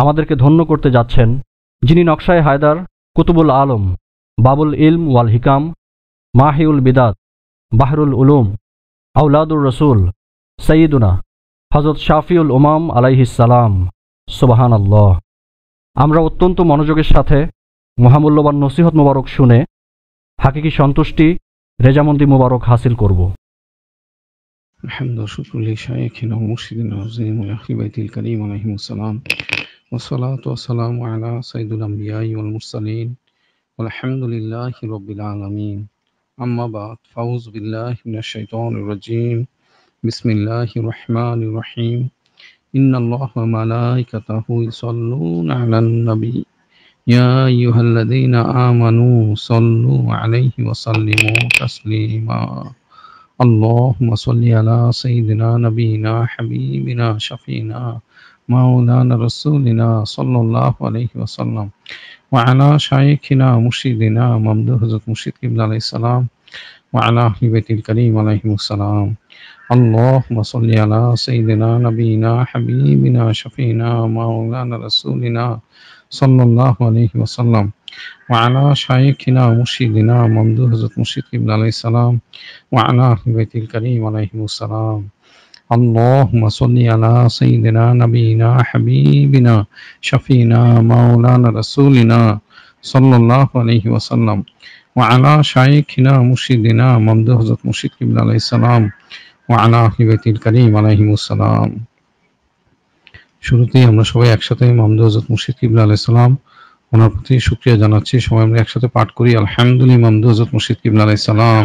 আমাদেরকে ধন্য করতে যাচ্ছেন যিনি নকশায় হায়দার কুতুবুল আলম বাবুল ইলম ওয়াল হিকাম মাহিউল বিদাত বাহরুল উলুম আউলাদুর রসুল সঈদুনা হজরত শাফিউল উমাম আলাইহিসালাম সুবাহান আল্লাহ আমরা অত্যন্ত মনোযোগের সাথে মহামূল্যবান নসিহত মোবারক শুনে হাকিকি সন্তুষ্টি রেজামন্দি মোবারক হাসিল করব الحمد شكر لشيخنا ومرشدنا وزين اخي بيت الكريم عليهم السلام والصلاة والسلام على سيد الأنبياء والمرسلين والحمد لله رب العالمين أما بعد فأعوذ بالله من الشيطان الرجيم بسم الله الرحمن الرحيم إن الله وملائكته يصلون على النبي يا أيها الذين آمنوا صلوا عليه وسلموا تسليما اللهم صل على سيدنا نبينا حبيبنا شفينا مولانا رسولنا صلى الله عليه وسلم وعلى شيخنا مرشدنا ممدوح حضرت مرشد قبل عليه السلام وعلى أهل بيت الكريم عليهم السلام اللهم صل على سيدنا نبينا حبيبنا شفينا مولانا رسولنا صلى الله عليه وسلم وعلى شيخنا مرشدنا ممدوح حضرت مرشد قبل عليه السلام وعلى أهل بيت الكريم عليهم السلام اللهم صل على سيدنا نبينا حبيبنا شفينا مولانا رسولنا صلى الله عليه وسلم وعلى شيخنا مرشدنا ممدوح حضرت مرشد قبل عليه السلام وعلى أهل بيت الكريم عليهم السلام শুরুতেই আমরা সবাই একসাথে মামদু হজরত মুর্শিদ কিবলা আলাহ সালাম ওনার প্রতি সুক্রিয়া জানাচ্ছি সবাই আমরা একসাথে পাঠ করি আলহামদুলিল্লাহ মামদু হজরত মুর্শিদ কিবলা আলাহ সালাম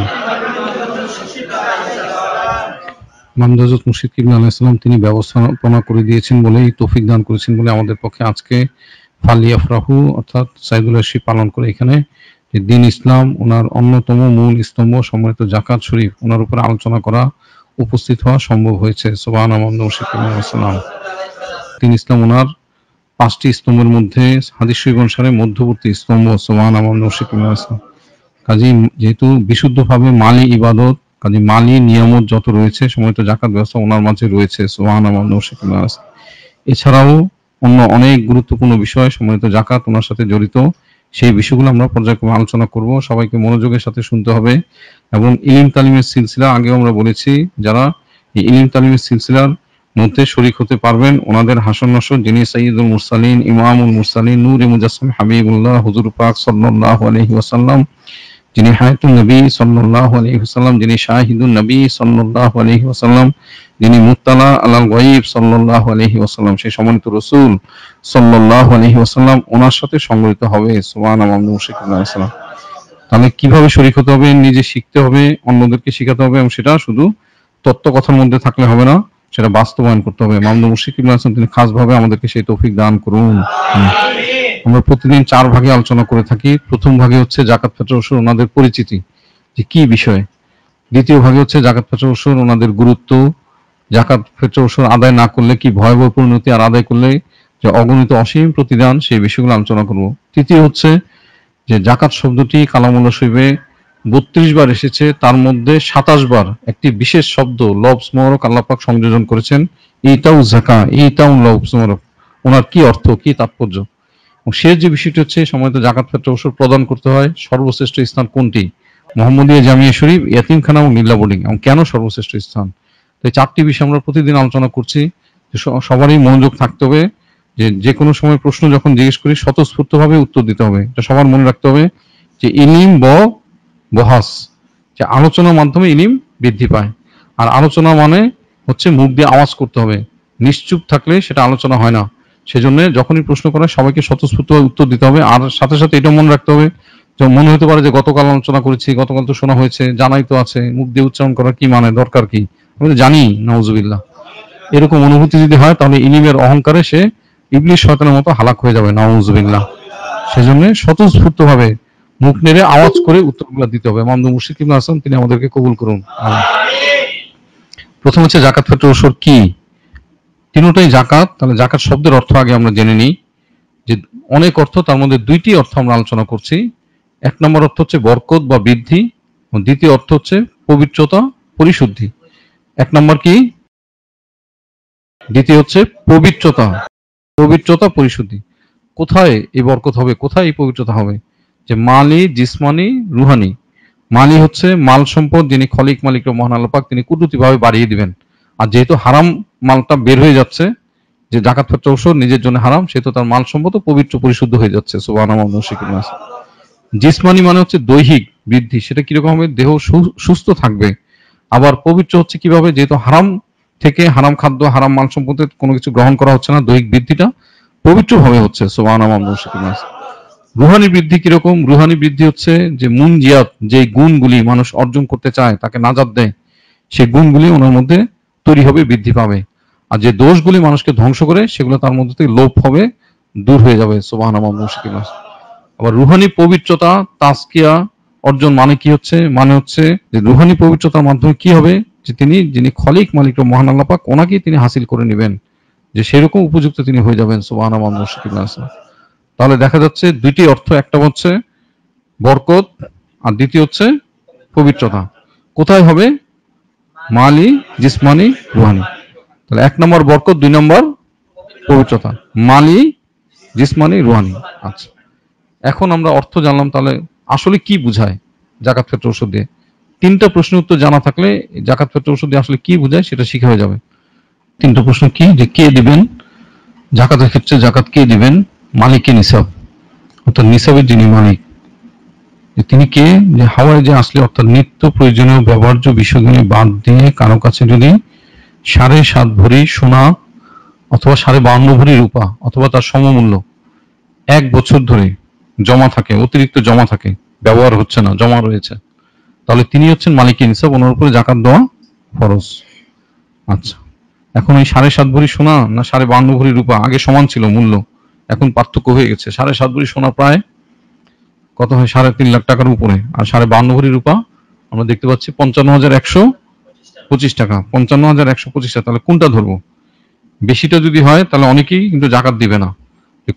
মামদাজত মুর্শিদ কিবুল ইসলাম তিনি ব্যবস্থাপনা করে দিয়েছেন বলেই তৌফিক দান করেছেন বলে আমাদের পক্ষে আজকে ফালিয়াফরাহু অর্থাৎ সাইদুল রশি পালন করে এখানে দিন ইসলাম ওনার অন্যতম মূল স্তম্ভ সম্মানিত জাকাত শরীফ ওনার উপরে আলোচনা করা উপস্থিত হওয়া সম্ভব হয়েছে সোবাহান আহমদ মুর্শিদ কিবুল ইসলাম দিন ইসলাম ওনার পাঁচটি স্তম্ভের মধ্যে হাদিস অনুসারে মধ্যবর্তী স্তম্ভ সোবাহান আহমদ মুর্শিদ কিবুল ইসলাম কাজেই যেহেতু বিশুদ্ধভাবে মালি ইবাদত কাজে মালি নিয়ামত যত রয়েছে সময়ত জাকাত ব্যবস্থা ওনার মাঝে রয়েছে সোহানা মামনু শেখানা এছাড়াও অন্য অনেক গুরুত্বপূর্ণ বিষয় সময়ত জাকাত ওনার সাথে জড়িত সেই বিষয়গুলো আমরা পর্যায়ক্রমে আলোচনা করব সবাইকে মনোযোগের সাথে শুনতে হবে এবং ইলিম তালিমের সিলসিলা আগে আমরা বলেছি যারা এই ইলিম তালিমের সিলসিলার মধ্যে শরিক হতে পারবেন ওনাদের হাসন নসর যিনি সঈদুল মুরসালিন ইমামুল মুরসালিন নূর ইমুজাসম হাবিবুল্লাহ হুজুর পাক সাল্লাহ আলহি ওয়াসাল্লাম যিনি হায়াতুল নবী সাল্লাহ আলহিহাসাল্লাম যিনি শাহিদুল নবী সাল্লাহ আলহিহাসাল্লাম যিনি মুতালা আলাল গয়িব সাল্লাহ আলহি ওসাল্লাম সেই সম্মানিত রসুল সাল্লাহ আলহি ওসাল্লাম ওনার সাথে সংগঠিত হবে সোমান আমামসাল্লাম তাহলে কিভাবে শরিক হতে হবে নিজে শিখতে হবে অন্যদেরকে শেখাতে হবে এবং সেটা শুধু তত্ত্ব কথার মধ্যে থাকলে হবে না সেটা বাস্তবায়ন করতে হবে মামদুল মুশিক ইবনে হাসান তিনি খাসভাবে আমাদেরকে সেই তৌফিক দান করুন আমরা প্রতিদিন চার ভাগে আলোচনা করে থাকি প্রথম ভাগে হচ্ছে জাকাত ফেতর ওসুর ওনাদের পরিচিতি যে কি বিষয় দ্বিতীয় ভাগে হচ্ছে জাকাত ফেতর ওসুর ওনাদের গুরুত্ব জাকাত ফেতর ওসুর আদায় না করলে কি ভয়াবহ পরিণতি আর আদায় করলে যে অগণিত অসীম প্রতিদান সেই বিষয়গুলো আলোচনা করব তৃতীয় হচ্ছে যে জাকাত শব্দটি কালামুল্লা শৈবে বত্রিশ বার এসেছে তার মধ্যে সাতাশ বার একটি বিশেষ শব্দ লব স্মরক আল্লাপাক সংযোজন করেছেন এইটাও ঝাঁকা এইটাও লব স্মরক ওনার কি অর্থ কি তাৎপর্য শেষ যে বিষয়টি হচ্ছে সময়ত জাকাত ক্ষেত্রে ওষুধ প্রদান করতে হয় সর্বশ্রেষ্ঠ স্থান কোনটি মোহাম্মদিয়া জামিয়া শরীফ ইয়াতিমখানা এবং নীলা বোর্ডিং এবং কেন সর্বশ্রেষ্ঠ স্থান তাই চারটি বিষয় আমরা প্রতিদিন আলোচনা করছি সবারই মনোযোগ থাকতে হবে যে যে কোনো সময় প্রশ্ন যখন জিজ্ঞেস করি স্বতঃস্ফূর্তভাবে উত্তর দিতে হবে এটা সবার মনে রাখতে হবে যে ইনিম ব বহাস যে আলোচনার মাধ্যমে ইলিম বৃদ্ধি পায় আর আলোচনা মানে হচ্ছে মুখ দিয়ে আওয়াজ করতে হবে নিশ্চুপ থাকলে সেটা আলোচনা হয় না সেজন্য যখনই প্রশ্ন করে সবাইকে স্বতঃস্ফূর্ত উত্তর দিতে হবে আর সাথে সাথে এটা মনে রাখতে হবে যে মনে হতে পারে যে গতকাল আলোচনা করেছি গতকাল তো শোনা হয়েছে জানাই তো আছে মুখ দিয়ে উচ্চারণ করার কি মানে দরকার কি আমি তো জানি নওয়াজবিল্লা এরকম অনুভূতি যদি হয় তাহলে ইলিমের অহংকারে সে ইবলিশ শয়তানের মতো হালাক হয়ে যাবে নওয়াজবিল্লা সেজন্য স্বতঃস্ফূর্ত ভাবে মুখ নেড়ে আওয়াজ করে উত্তরগুলো দিতে হবে মামদু মুর্শিদ ইবনে হাসান তিনি আমাদেরকে কবুল করুন প্রথম হচ্ছে জাকাত ফেতর ওসর কি তিনটাই জাকাত তাহলে জাকাত শব্দের অর্থ আগে আমরা জেনে নিই যে অনেক অর্থ তার মধ্যে দুইটি অর্থ আমরা আলোচনা করছি এক নম্বর অর্থ হচ্ছে বরকত বা বৃদ্ধি দ্বিতীয় অর্থ হচ্ছে পবিত্রতা পরিশুদ্ধি এক নম্বর কি দ্বিতীয় হচ্ছে পবিত্রতা পবিত্রতা পরিশুদ্ধি কোথায় এই বরকত হবে কোথায় এই পবিত্রতা হবে যে মালি জিসমানি রুহানি মালি হচ্ছে মাল সম্পদ যিনি খলিক মালিক মহান আল্লাপাক তিনি ভাবে বাড়িয়ে দিবেন আর যেহেতু হারাম মালটা বের হয়ে যাচ্ছে যে জাকাত ফেরত অবশ্য নিজের জন্য হারাম সেহেতু তার মাল সম্পদ পবিত্র পরিশুদ্ধ হয়ে যাচ্ছে জিসমানি মানে হচ্ছে দৈহিক বৃদ্ধি সেটা কিরকম হবে দেহ সুস্থ থাকবে আবার পবিত্র হচ্ছে কিভাবে যেহেতু হারাম থেকে হারাম খাদ্য হারাম মাল সম্পদের কোনো কিছু গ্রহণ করা হচ্ছে না দৈহিক বৃদ্ধিটা পবিত্রভাবে হচ্ছে মাস রুহানি বৃদ্ধি কিরকম রুহানি বৃদ্ধি হচ্ছে যে মুন জিয়াত যে গুণগুলি মানুষ অর্জন করতে চায় তাকে নাজাদ দেয় সেই গুণগুলি ওনার মধ্যে তৈরি হবে বৃদ্ধি পাবে আর যে দোষগুলি মানুষকে ধ্বংস করে সেগুলো তার মধ্যে থেকে লোপ হবে দূর হয়ে যাবে সোবাহানা মুশকিমাস আবার রুহানি পবিত্রতা তাস্কিয়া অর্জন মানে কি হচ্ছে মানে হচ্ছে যে রুহানি পবিত্রতার মাধ্যমে কি হবে যে তিনি যিনি খলিক মালিক মহান আল্লাপাক ওনাকেই তিনি হাসিল করে নেবেন যে সেরকম উপযুক্ত তিনি হয়ে যাবেন সোবাহানা মুশকিমাস তাহলে দেখা যাচ্ছে দুইটি অর্থ একটা হচ্ছে বরকত আর দ্বিতীয় হচ্ছে পবিত্রতা কোথায় হবে মালি জিসমানি রুহানি তাহলে এক নম্বর বরকত দুই নম্বর পবিত্রতা মালি জিসমানি রুহানি আচ্ছা এখন আমরা অর্থ জানলাম তাহলে আসলে কি বুঝায় জাকাত ফেত্র ওষুধ দিয়ে তিনটা প্রশ্ন উত্তর জানা থাকলে জাকাত ফেত্র ওষুধ দিয়ে আসলে কি বুঝায় সেটা শিখে হয়ে যাবে তিনটা প্রশ্ন কি যে কে দিবেন জাকাতের ক্ষেত্রে জাকাত কে দিবেন মালিকে নিসাব অর্থাৎ নিসাবের যিনি মালিক তিনি কে যে হাওয়ায় যে আসলে অর্থাৎ নিত্য প্রয়োজনীয় ব্যবহার্য বিষয়গুলি বাদ দিয়ে কারো কাছে যদি সাড়ে সাত ভরি সোনা অথবা সাড়ে বান্ন ভরি রূপা অথবা তার সমমূল্য এক বছর ধরে জমা থাকে অতিরিক্ত জমা থাকে ব্যবহার হচ্ছে না জমা রয়েছে তাহলে তিনি হচ্ছেন মালিক ইনসাফ ওনার উপরে জাকাত দেওয়া ফরজ আচ্ছা এখন এই সাড়ে সাত ভরি সোনা না সাড়ে বান্ন ভরি রূপা আগে সমান ছিল মূল্য এখন পার্থক্য হয়ে গেছে সাড়ে সাত ভরি সোনা প্রায় কত হয় সাড়ে তিন লাখ টাকার উপরে আর সাড়ে বান্ন ভরি রূপা আমরা দেখতে পাচ্ছি পঞ্চান্ন হাজার একশো পঁচিশ টাকা পঞ্চান্ন হাজার একশো পঁচিশ টাকা তাহলে কোনটা ধরবো বেশিটা যদি হয় তাহলে অনেকেই কিন্তু জাকাত দিবে না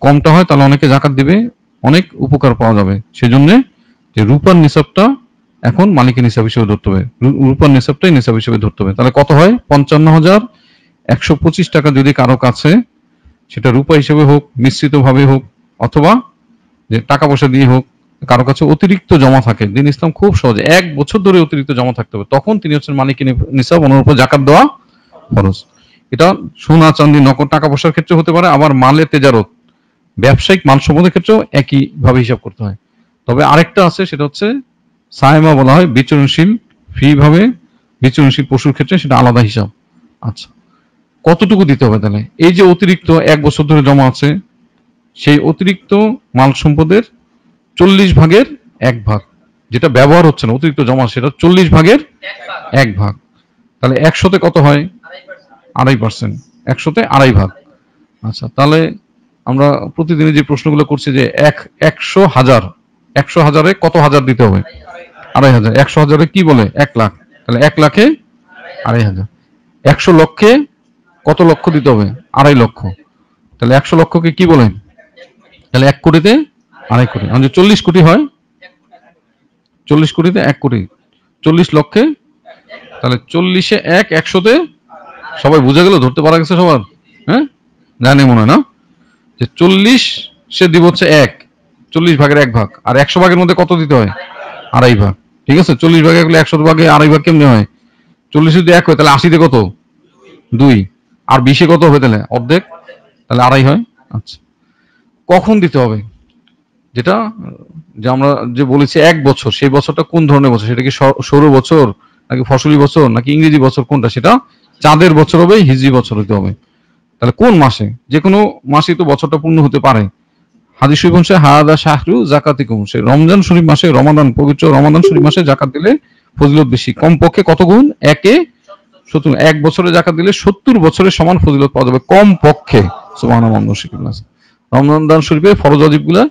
কমটা হয় তাহলে অনেকে জাকাত দিবে অনেক উপকার পাওয়া যাবে সেজন্য যে রূপার নিসাবটা এখন মালিকের নিসাব হিসেবে ধরতে হবে রূপার নিসাবটাই নিসাব হিসেবে ধরতে হবে তাহলে কত হয় পঞ্চান্ন হাজার একশো পঁচিশ টাকা যদি কারো কাছে সেটা রূপা হিসেবে হোক মিশ্রিতভাবে হোক অথবা যে টাকা পয়সা দিয়ে হোক কারো কাছে অতিরিক্ত জমা থাকে দিন ইসলাম খুব সহজে এক বছর ধরে অতিরিক্ত জমা থাকতে হবে তখন তিনি হচ্ছেন মালিক নিসাব ওনার উপর জাকাত দেওয়া খরচ এটা সোনা চান্দি নকদ টাকা পয়সার ক্ষেত্রে হতে পারে আবার মালে তেজারত ব্যবসায়িক মাল মানসম্মদের ক্ষেত্রেও একই ভাবে হিসাব করতে হয় তবে আরেকটা আছে সেটা হচ্ছে সায়মা বলা হয় বিচরণশীল ফি ভাবে বিচরণশীল পশুর ক্ষেত্রে সেটা আলাদা হিসাব আচ্ছা কতটুকু দিতে হবে তাহলে এই যে অতিরিক্ত এক বছর ধরে জমা আছে সেই অতিরিক্ত মাল সম্পদের চল্লিশ ভাগের এক ভাগ যেটা ব্যবহার হচ্ছে না অতিরিক্ত জমা সেটা চল্লিশ ভাগের এক ভাগ তাহলে একশোতে কত হয় আড়াই পার্সেন্ট একশোতে আড়াই ভাগ আচ্ছা তাহলে আমরা প্রতিদিনে যে প্রশ্নগুলো করছি যে এক একশো হাজার একশো হাজারে কত হাজার দিতে হবে আড়াই হাজার একশো হাজারে কি বলে এক লাখ তাহলে এক লাখে আড়াই হাজার একশো লক্ষে কত লক্ষ দিতে হবে আড়াই লক্ষ তাহলে একশো লক্ষকে কি বলেন তাহলে এক কোটিতে আড়াই কোটি আমি চল্লিশ কোটি হয় চল্লিশ কোটিতে এক কোটি চল্লিশ লক্ষে তাহলে চল্লিশে এক একশোতে সবাই বুঝে গেল ধরতে পারা গেছে সবার হ্যাঁ জানে মনে হয় না যে চল্লিশ সে দিব হচ্ছে এক চল্লিশ ভাগের এক ভাগ আর একশো ভাগের মধ্যে কত দিতে হয় আড়াই ভাগ ঠিক আছে চল্লিশ ভাগে একশো ভাগে আড়াই ভাগ কেমনি হয় চল্লিশ যদি এক হয় তাহলে আশিতে কত দুই আর বিশে কত হবে তাহলে অর্ধেক তাহলে আড়াই হয় আচ্ছা কখন দিতে হবে যেটা যে আমরা যে বলেছি এক বছর সেই বছরটা কোন ধরনের বছর সেটা কি সৌর বছর নাকি ফসলি বছর নাকি ইংরেজি বছর কোনটা সেটা চাঁদের বছর হবে হিজরি বছর হতে হবে তাহলে কোন মাসে যে কোনো মাসে তো বছরটা পূর্ণ হতে পারে হাজি শরীফ বংশে হায়াদা শাহরু জাকাতিকুম সে রমজান শরীফ মাসে রমাদান পবিত্র রমাদান শরীফ মাসে জাকাত দিলে ফজিলত বেশি কমপক্ষে কত গুণ একে সত্তর এক বছরে জাকাত দিলে সত্তর বছরের সমান ফজিলত পাওয়া যাবে কম পক্ষে রমজান দান শরীফের ফরজ অজীবগুলো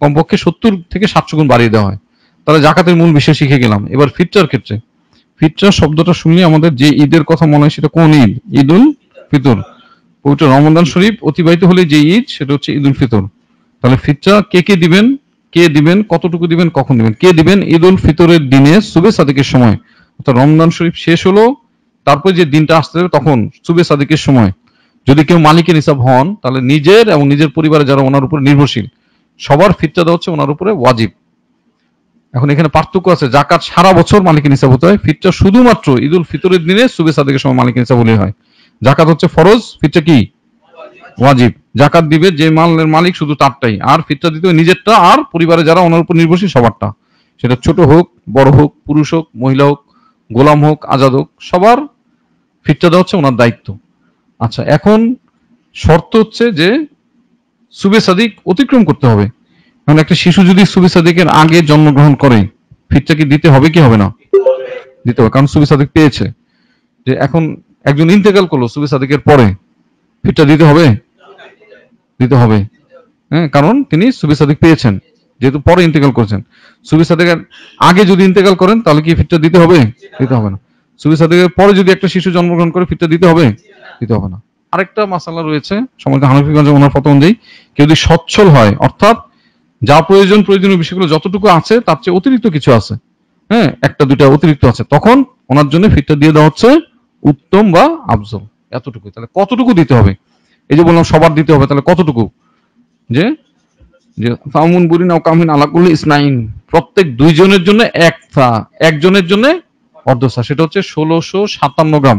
কমপক্ষে সত্তর থেকে সাতশো গুণ বাড়িয়ে দেওয়া হয় তাহলে জাকাতের মূল বিষয় শিখে গেলাম এবার ফিটচার ক্ষেত্রে ফিটচার শব্দটা শুনলে আমাদের যে ঈদের কথা মনে হয় সেটা কোন ঈদ ঈদ উল ফিতর পবিত্র রমদান শরীফ অতিবাহিত হলে যে ঈদ সেটা হচ্ছে ঈদুল ফিতর তাহলে ফিটচার কে কে দিবেন কে দিবেন কতটুকু দিবেন কখন দিবেন কে দিবেন ঈদ উল ফিতরের দিনে সুবে সাদিকের সময় অর্থাৎ রমদান শরীফ শেষ হলো তারপরে যে দিনটা আসতে হবে তখন সুবে সাদিকের সময় যদি কেউ মালিকের হিসাব হন তাহলে নিজের এবং নিজের পরিবারে যারা ওনার উপর নির্ভরশীল সবার ফিরটা দেওয়া হচ্ছে ওনার উপরে ওয়াজিব এখন এখানে পার্থক্য আছে জাকাত সারা বছর মালিকের হিসাব হতে হয় ফিরটা শুধুমাত্র ঈদুল ফিতরের দিনে সুবে সাদিকের সময় মালিকের হিসাব হলে হয় জাকাত হচ্ছে ফরজ ফিরটা কি ওয়াজিব জাকাত দিবে যে মালের মালিক শুধু তারটাই আর ফিরটা দিতে নিজেরটা আর পরিবারে যারা ওনার উপর নির্ভরশীল সবারটা সেটা ছোট হোক বড় হোক পুরুষ হোক মহিলা হোক গোলাম হোক আজাদ হোক সবার ফিরটা দেওয়া হচ্ছে ওনার দায়িত্ব আচ্ছা এখন শর্ত হচ্ছে যে সুবে সাদিক অতিক্রম করতে হবে মানে একটা শিশু যদি সুবে সাদিকের আগে জন্মগ্রহণ করে ফিটটা কি দিতে হবে কি হবে না দিতে হবে কারণ সুবে সাদিক পেয়েছে যে এখন একজন ইন্তেকাল করলো সুবে সাদিকের পরে ফিটটা দিতে হবে দিতে হবে হ্যাঁ কারণ তিনি সুবে সাদিক পেয়েছেন যেহেতু পরে ইন্তেকাল করেছেন সুবে সাদিকের আগে যদি ইন্তেকাল করেন তাহলে কি ফিটটা দিতে হবে দিতে হবে না সুবি সাদেকের পরে যদি একটা শিশু জন্মগ্রহণ করে ফিরতে দিতে হবে দিতে হবে না আরেকটা মাসালা রয়েছে সমাজ হানফিগঞ্জ ওনার ফত অনুযায়ী কেউ যদি সচ্ছল হয় অর্থাৎ যা প্রয়োজন প্রয়োজনীয় বিষয়গুলো যতটুকু আছে তার চেয়ে অতিরিক্ত কিছু আছে হ্যাঁ একটা দুটা অতিরিক্ত আছে তখন ওনার জন্য ফিরতে দিয়ে দেওয়া হচ্ছে উত্তম বা আফজল এতটুকু তাহলে কতটুকু দিতে হবে এই যে বললাম সবার দিতে হবে তাহলে কতটুকু যে যে ফামুন বুরিন ও কামিন আলাকুল ইসনাইন প্রত্যেক দুইজনের জন্য এক থা একজনের জন্য অর্ধসা সেটা হচ্ছে ষোলোশো সাতান্ন গ্রাম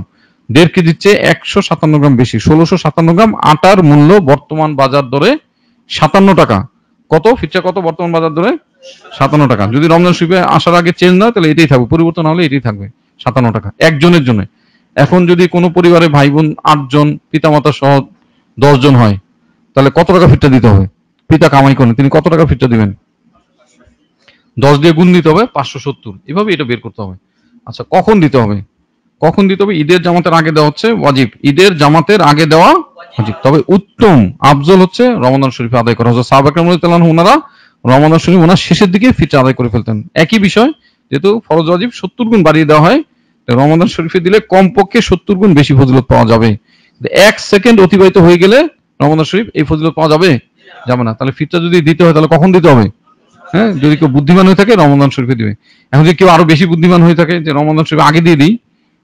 দেড় কেজির চেয়ে একশো সাতান্ন গ্রাম বেশি ষোলোশো সাতান্ন গ্রাম আটার মূল্য বর্তমান বাজার দরে সাতান্ন টাকা কত ফিচার কত বর্তমান বাজার দরে সাতান্ন টাকা যদি রমজান শিপে আসার আগে চেঞ্জ না তাহলে এটাই থাকবে পরিবর্তন হলে এটাই থাকবে সাতান্ন টাকা একজনের জন্য এখন যদি কোনো পরিবারে ভাই বোন আটজন পিতামাতা সহ দশজন হয় তাহলে কত টাকা ফিটটা দিতে হবে পিতা কামাই করেন তিনি কত টাকা ফিটটা দিবেন দশ দিয়ে গুণ দিতে হবে পাঁচশো সত্তর এভাবে এটা বের করতে হবে আচ্ছা কখন দিতে হবে কখন দিতে হবে ঈদের জামাতের আগে দেওয়া হচ্ছে ওয়াজিব ঈদের জামাতের আগে দেওয়া ওয়াজিব তবে উত্তম আফজল হচ্ছে রমাদান শরীফ আদায় করা হচ্ছে সাহাবাকরাম ওনারা রমাদান শরীফ ওনার শেষের দিকে ফিটটা আদায় করে ফেলতেন একই বিষয় যেহেতু ফরজ ওয়াজিব সত্তর গুণ বাড়িয়ে দেওয়া হয় রমাদান শরীফে দিলে কমপক্ষে সত্তর গুণ বেশি ফজিলত পাওয়া যাবে এক সেকেন্ড অতিবাহিত হয়ে গেলে রমাদান শরীফ এই ফজিলত পাওয়া যাবে যাবে না তাহলে ফিটটা যদি দিতে হয় তাহলে কখন দিতে হবে হ্যাঁ যদি কেউ বুদ্ধিমান হয়ে থাকে রমদান শরীফে দিবে এখন যদি কেউ আরো বেশি বুদ্ধিমান হয়ে থাকে যে রমদান শরীফ আগে দিয়ে দিই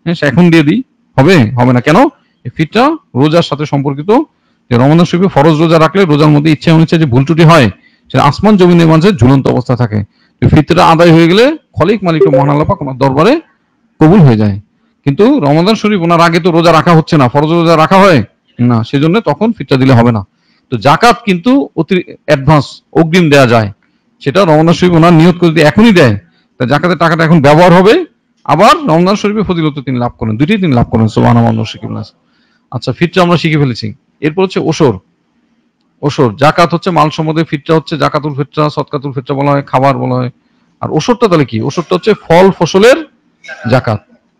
হ্যাঁ সে এখন দিয়ে দিই হবে হবে না কেন এই ফিটটা রোজার সাথে সম্পর্কিত যে রমদান শরীফে ফরজ রোজা রাখলে রোজার মধ্যে ইচ্ছা অনিচ্ছা যে ভুল ত্রুটি হয় সেটা আসমান জমিনের মাঝে ঝুলন্ত অবস্থা থাকে ফিতরা আদায় হয়ে গেলে খলিক মালিক মহান আল্লাপাক কোন দরবারে কবুল হয়ে যায় কিন্তু রমদান শরীফ ওনার আগে তো রোজা রাখা হচ্ছে না ফরজ রোজা রাখা হয় না সেজন্য তখন ফিতরা দিলে হবে না তো জাকাত কিন্তু অতি অ্যাডভান্স অগ্রিম দেয়া যায় সেটা রমনা শরীফ ওনার নিয়ত করে এখনই দেয় তা জাকাতের টাকাটা এখন ব্যবহার হবে আবার রমজান শরীফে ফজিলত তিনি লাভ করেন দুইটাই তিনি লাভ করেন সোবান শিকিবুল্লাহ আচ্ছা ফিটটা আমরা শিখে ফেলেছি এরপর হচ্ছে ওসর ওসর জাকাত হচ্ছে মাল সম্বন্ধে ফিটটা হচ্ছে জাকাতুল ফিরটা সৎকাতুল ফিরটা বলা হয় খাবার বলা হয় আর ওষুধটা তাহলে কি ওষুধটা হচ্ছে ফল ফসলের জাকাত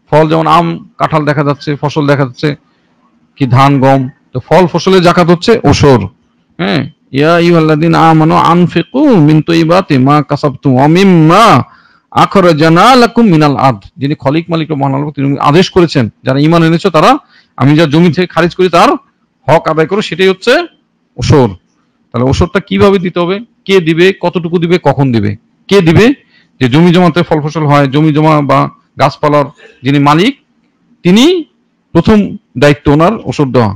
ফল যেমন আম কাঁঠাল দেখা যাচ্ছে ফসল দেখা যাচ্ছে কি ধান গম তো ফল ফসলের জাকাত হচ্ছে ওসর হ্যাঁ ইয়া লাকুম মিনাল যিনি খলিক মালিক ও তিনি আদেশ করেছেন যারা ইমান এনেছো তারা আমি যা জমি থেকে খারিজ করি তার হক আদায় করো সেটাই হচ্ছে ওষর তাহলে ওষরটা কিভাবে দিতে হবে কে দিবে কতটুকু দিবে কখন দিবে কে দিবে যে জমি জমাতে ফল ফসল হয় জমি জমা বা গাছপালার যিনি মালিক তিনি প্রথম দায়িত্ব ওনার ওষুধ দেওয়া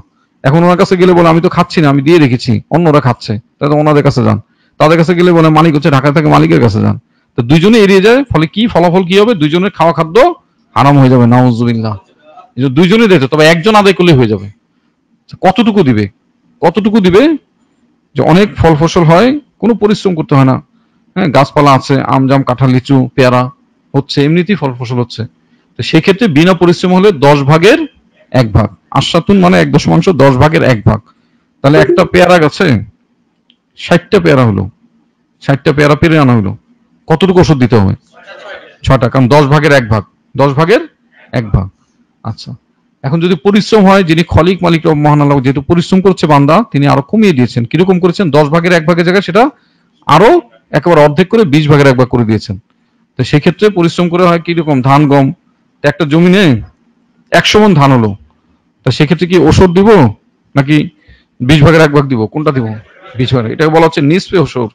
এখন ওনার কাছে গেলে বলে আমি তো খাচ্ছি না আমি দিয়ে রেখেছি অন্যরা খাচ্ছে তাহলে ওনাদের কাছে যান তাদের কাছে গেলে বলে মালিক হচ্ছে ঢাকা থেকে মালিকের কাছে যান তো দুইজনে এড়িয়ে যায় ফলে কি ফলাফল কি হবে দুইজনের খাওয়া খাদ্য হারাম হয়ে যাবে নাউজুবিল্লাহ দুইজনে দিতে তবে একজন আদায় করলে হয়ে যাবে আচ্ছা, কতটুকু দিবে কতটুকু দিবে যে অনেক ফল ফসল হয় কোনো পরিশ্রম করতে হয় না হ্যাঁ গাছপালা আছে আম জাম কাঁঠাল লিচু পেয়ারা হচ্ছে এমনিতেই ফল ফসল হচ্ছে তো সেক্ষেত্রে বিনা পরিশ্রম হলে দশ ভাগের এক ভাগ আশাতুন মানে এক দশমাংশ দশ ভাগের এক ভাগ তাহলে একটা পেয়ারা গাছে ষাটটা পেয়ারা হলো ষাটটা পেয়ারা পেরে আনা হলো কতটুকু ওষুধ দিতে হবে ছটা কারণ দশ ভাগের এক ভাগ দশ ভাগের এক ভাগ আচ্ছা এখন যদি পরিশ্রম হয় যিনি খলিক মালিক মহানালক যেহেতু পরিশ্রম করছে বান্দা তিনি আরো কমিয়ে দিয়েছেন কিরকম করেছেন দশ ভাগের এক ভাগের জায়গায় সেটা আরো একেবারে অর্ধেক করে বিশ ভাগের এক ভাগ করে দিয়েছেন তো সেক্ষেত্রে পরিশ্রম করে হয় কিরকম ধান গম একটা জমি নেই একশো মন ধান হলো তা সেক্ষেত্রে কি ওষুধ দিব নাকি বিশ ভাগের এক ভাগ দিব কোনটা দিব বিশ ভাগের এটাকে বলা হচ্ছে নিষ্পে ওষুধ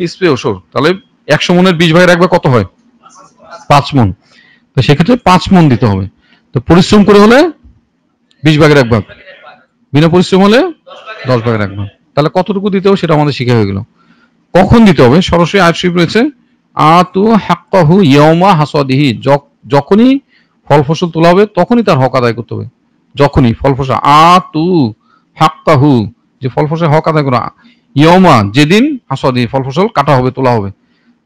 নিষ্পে ওষুধ তাহলে একশো মনের বিশ ভাগের এক ভাগ কত হয় পাঁচ মন তো সেক্ষেত্রে পাঁচ মন দিতে হবে তো পরিশ্রম করে হলে বিশ ভাগের এক ভাগ বিনা পরিশ্রম হলে দশ ভাগের এক ভাগ তাহলে কতটুকু দিতে হবে সেটা আমাদের শিখে হয়ে গেল কখন দিতে হবে সরাসরি আয়ত শরীফ রয়েছে আতু হাক্কাহু ইয়মা হাসাদিহি যখনই ফল ফসল তোলা হবে তখনই তার হক আদায় করতে হবে যখনই ফল ফসল আ তু হাক্তাহু যে ফল ফসল হক আদায় করা ইয়মা যেদিন হাসদি ফল ফসল কাটা হবে তোলা হবে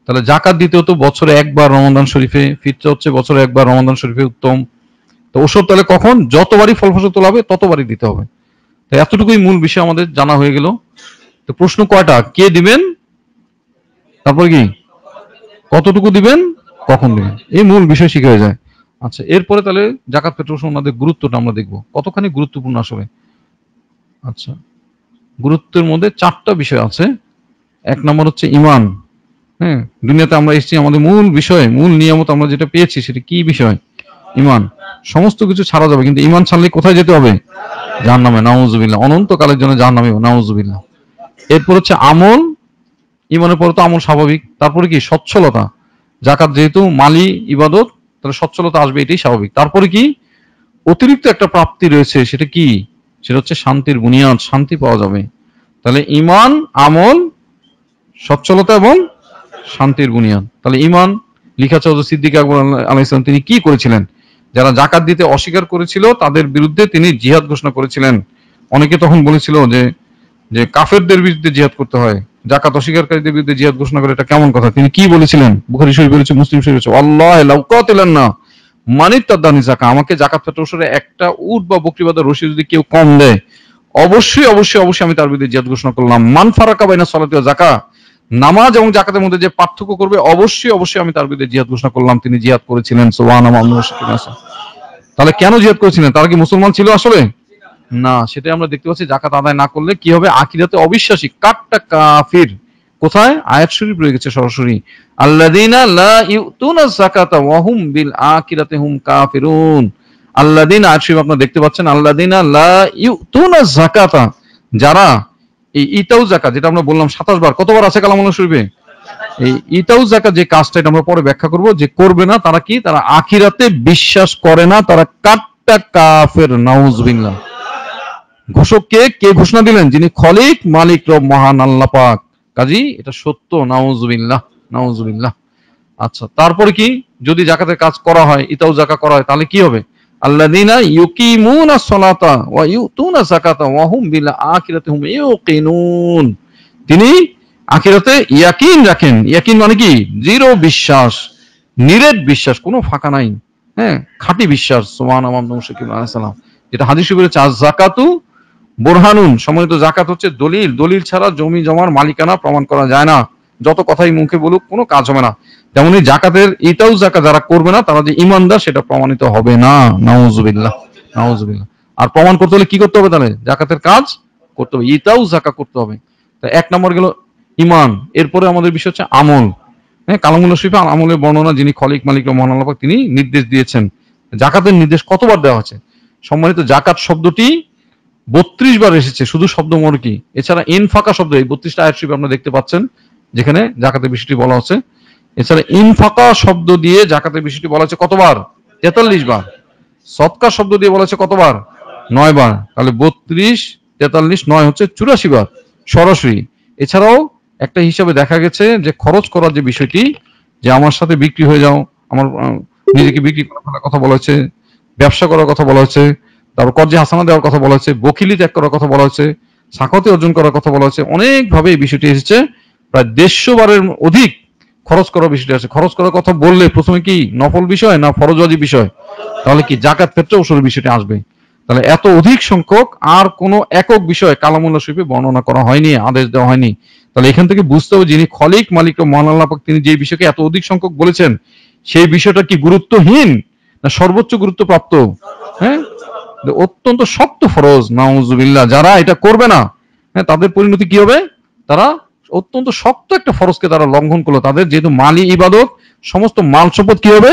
তাহলে জাকাত দিতে হতো বছরে একবার রমদান শরীফে ফিরতে হচ্ছে বছরে একবার রমদান শরীফে উত্তম তো ওসব তাহলে কখন যতবারই ফল ফসল তোলা হবে ততবারই দিতে হবে তো এতটুকুই মূল বিষয় আমাদের জানা হয়ে গেল তো প্রশ্ন কয়টা কে দিবেন তারপর কি কতটুকু দিবেন কখন দিবেন এই মূল বিষয় শিখে হয়ে যায় আচ্ছা এরপরে তাহলে জাকাত ফেতর ওনাদের গুরুত্বটা আমরা দেখব কতখানি গুরুত্বপূর্ণ আসবে আচ্ছা গুরুত্বের মধ্যে চারটা বিষয় আছে এক নম্বর হচ্ছে ইমান হ্যাঁ দুনিয়াতে আমরা এসেছি আমাদের মূল বিষয় মূল নিয়ামত আমরা যেটা পেয়েছি সেটা কি বিষয় ইমান সমস্ত কিছু ছাড়া যাবে কিন্তু ইমান ছাড়লে কোথায় যেতে হবে যার নামে নাউজুবিল্লা অনন্তকালের জন্য যার নামে নাউজুবিল্লা এরপর হচ্ছে আমল ইমানের পরে তো আমল স্বাভাবিক তারপরে কি সচ্ছলতা জাকাত যেহেতু মালি ইবাদত তাহলে সচ্ছলতা আসবে এটাই স্বাভাবিক তারপরে কি অতিরিক্ত একটা প্রাপ্তি রয়েছে সেটা কি সেটা হচ্ছে শান্তির বুনিয়াদ শান্তি পাওয়া যাবে তাহলে ইমান আমল সচ্ছলতা এবং শান্তির বুনিয়াদ তাহলে ইমান লিখা চৌধ সিদ্দিক আকবর আলাহ ইসলাম তিনি কি করেছিলেন যারা জাকাত দিতে অস্বীকার করেছিল তাদের বিরুদ্ধে তিনি জিহাদ ঘোষণা করেছিলেন অনেকে তখন বলেছিল যে যে কাফেরদের বিরুদ্ধে জিহাদ করতে হয় জাকাত অস্বীকারীদের বিরুদ্ধে জিহাদ ঘোষণা করে এটা কেমন কথা তিনি কি বলেছিলেন বুখারি শরীফ বলেছে মুসলিম শরীফ বলেছে আল্লাহ লাউকাতিলান না মানিক তাদানি জাকা আমাকে জাকাত ফেতর একটা উট বা বকরি বা রশি যদি কেউ কম দেয় অবশ্যই অবশ্যই অবশ্যই আমি তার বিরুদ্ধে জিহাদ ঘোষণা করলাম মান ফারাকা বাইনা সালাতি জাকা নামাজ এবং জাকাতের মধ্যে যে পার্থক্য করবে অবশ্যই অবশ্যই আমি তার বিরুদ্ধে জিহাদ ঘোষণা করলাম তিনি জিহাদ করেছিলেন সোহান তাহলে কেন জিহাদ করেছিলেন তারা কি মুসলমান ছিল আসলে না সেটা আমরা দেখতে পাচ্ছি জাকাত আদায় না করলে কি হবে আকিরাতে অবিশ্বাসী কাটটা কাফির কোথায় আয়াত শরীফ রয়ে গেছে সরাসরি আল্লাদিনা লা ইউতুনা যাকাতা বিল হুম কাফিরুন আল্লাদিন আয়াত শরীফ আপনারা দেখতে পাচ্ছেন আল্লাদিনা লা ইউতুনা যাকাতা যারা এই ইতাউ যাকাত যেটা আমরা বললাম সাতাশ বার কতবার আছে কালামুল শরীফে এই ইতাউ যাকাত যে কাজটা এটা আমরা পরে ব্যাখ্যা করব যে করবে না তারা কি তারা আখিরাতে বিশ্বাস করে না তারা কাট্টা কাফের নাউজ বিল্লাহ ঘোষককে কে ঘোষণা দিলেন যিনি খলিক মালিক রব মহান আল্লাহ পাক কাজী এটা সত্য নাউজুবিল্লাহ নাউজুবিল্লাহ আচ্ছা তারপরে কি যদি জাকাতের কাজ করা হয় ইতাও জাকা করা হয় তাহলে কি হবে আল্লাযীনা ওয়া ওয়া হুম ইউকিনুন তিনি আখিরাতে ইয়াকিন রাখেন ইয়াকিন মানে কি জিরো বিশ্বাস নিরেট বিশ্বাস কোনো ফাঁকা নাই হ্যাঁ খাঁটি বিশ্বাস সুবহান আমাম আলাইহিস সালাম যেটা হাদিস শরীফে বোরহানুন সময়ত জাকাত হচ্ছে দলিল দলিল ছাড়া জমি জমার মালিকানা প্রমাণ করা যায় না যত কথাই মুখে বলুক কোনো কাজ হবে না তেমনি জাকাতের এটাও জাকা যারা করবে না তারা যে ইমানদার সেটা প্রমাণিত হবে না নাউজুবিল্লাহ নাউজুবিল্লাহ আর প্রমাণ করতে হলে কি করতে হবে তাহলে জাকাতের কাজ করতে হবে এটাও জাকা করতে হবে তা এক নম্বর গেল ইমান এরপরে আমাদের বিষয় হচ্ছে আমল হ্যাঁ কালামুল্লা শিফা আমলের বর্ণনা যিনি খলিক মালিক রহমান আল্লাহ তিনি নির্দেশ দিয়েছেন জাকাতের নির্দেশ কতবার দেওয়া হয়েছে সম্মানিত জাকাত শব্দটি বত্রিশ বার এসেছে শুধু শব্দ মরকি এছাড়া এন ফাঁকা শব্দ এই বত্রিশটা আয়াত শরীফ আপনারা দেখতে পাচ্ছেন যেখানে জাকাতের বিষয়টি বলা হচ্ছে এছাড়া ইন ফাঁকা শব্দ দিয়ে জাকাতের বিষয়টি বলা হচ্ছে কতবার তেতাল্লিশ বার সৎকার শব্দ দিয়ে বলা হচ্ছে কতবার নয় বার তাহলে বত্রিশ তেতাল্লিশ নয় হচ্ছে চুরাশি বার সরাসরি এছাড়াও একটা হিসাবে দেখা গেছে যে খরচ করার যে বিষয়টি যে আমার সাথে বিক্রি হয়ে যাও আমার নিজেকে বিক্রি করার কথা বলা হচ্ছে ব্যবসা করার কথা বলা হচ্ছে তারপর কর্জে হাসানা দেওয়ার কথা বলা হয়েছে বকিলি ত্যাগ করার কথা বলা হয়েছে সাকতে অর্জন করার কথা বলা হয়েছে অনেকভাবে এই বিষয়টি এসেছে প্রায় দেড়শো বারের অধিক খরচ করার বিষয়টি আছে খরচ করার কথা বললে প্রথমে কি নফল বিষয় না ফরজওয়াজি বিষয় তাহলে কি জাকাত ক্ষেত্রে ওষুধের বিষয়টি আসবে তাহলে এত অধিক সংখ্যক আর কোনো একক বিষয় কালামুল্লা শরীফে বর্ণনা করা হয়নি আদেশ দেওয়া হয়নি তাহলে এখান থেকে বুঝতে হবে যিনি খলিক মালিক ও মহানাল্লাপাক তিনি যে বিষয়কে এত অধিক সংখ্যক বলেছেন সেই বিষয়টা কি গুরুত্বহীন না সর্বোচ্চ গুরুত্বপ্রাপ্ত হ্যাঁ অত্যন্ত শক্ত ফরজ নাউজুবিল্লাহ যারা এটা করবে না হ্যাঁ তাদের পরিণতি কি হবে তারা অত্যন্ত শক্ত একটা ফরজকে তারা লঙ্ঘন করলো তাদের যেহেতু মালি ইবাদত সমস্ত মাল সম্পদ কি হবে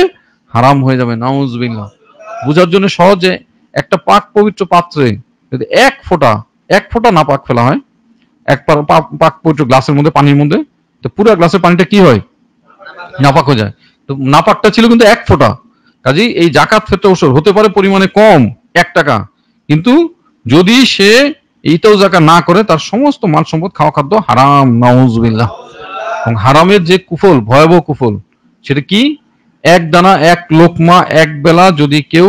হারাম হয়ে যাবে নাউজুবিল্লাহ বুঝার জন্য সহজে একটা পাক পবিত্র পাত্রে যদি এক ফোঁটা এক ফোঁটা না পাক ফেলা হয় এক পাক পবিত্র গ্লাসের মধ্যে পানির মধ্যে তো পুরো গ্লাসের পানিটা কি হয় নাপাক হয়ে যায় তো নাপাকটা ছিল কিন্তু এক ফোঁটা কাজেই এই জাকাত ক্ষেত্রে ওষুধ হতে পারে পরিমাণে কম এক টাকা কিন্তু যদি সে এইটাও জাকা না করে তার সমস্ত মাল সম্পদ খাওয়া খাদ্য হারাম নওয়াজবিল্লাহ এবং হারামের যে কুফল ভয়াবহ কুফল সেটা কি এক দানা এক লোকমা এক বেলা যদি কেউ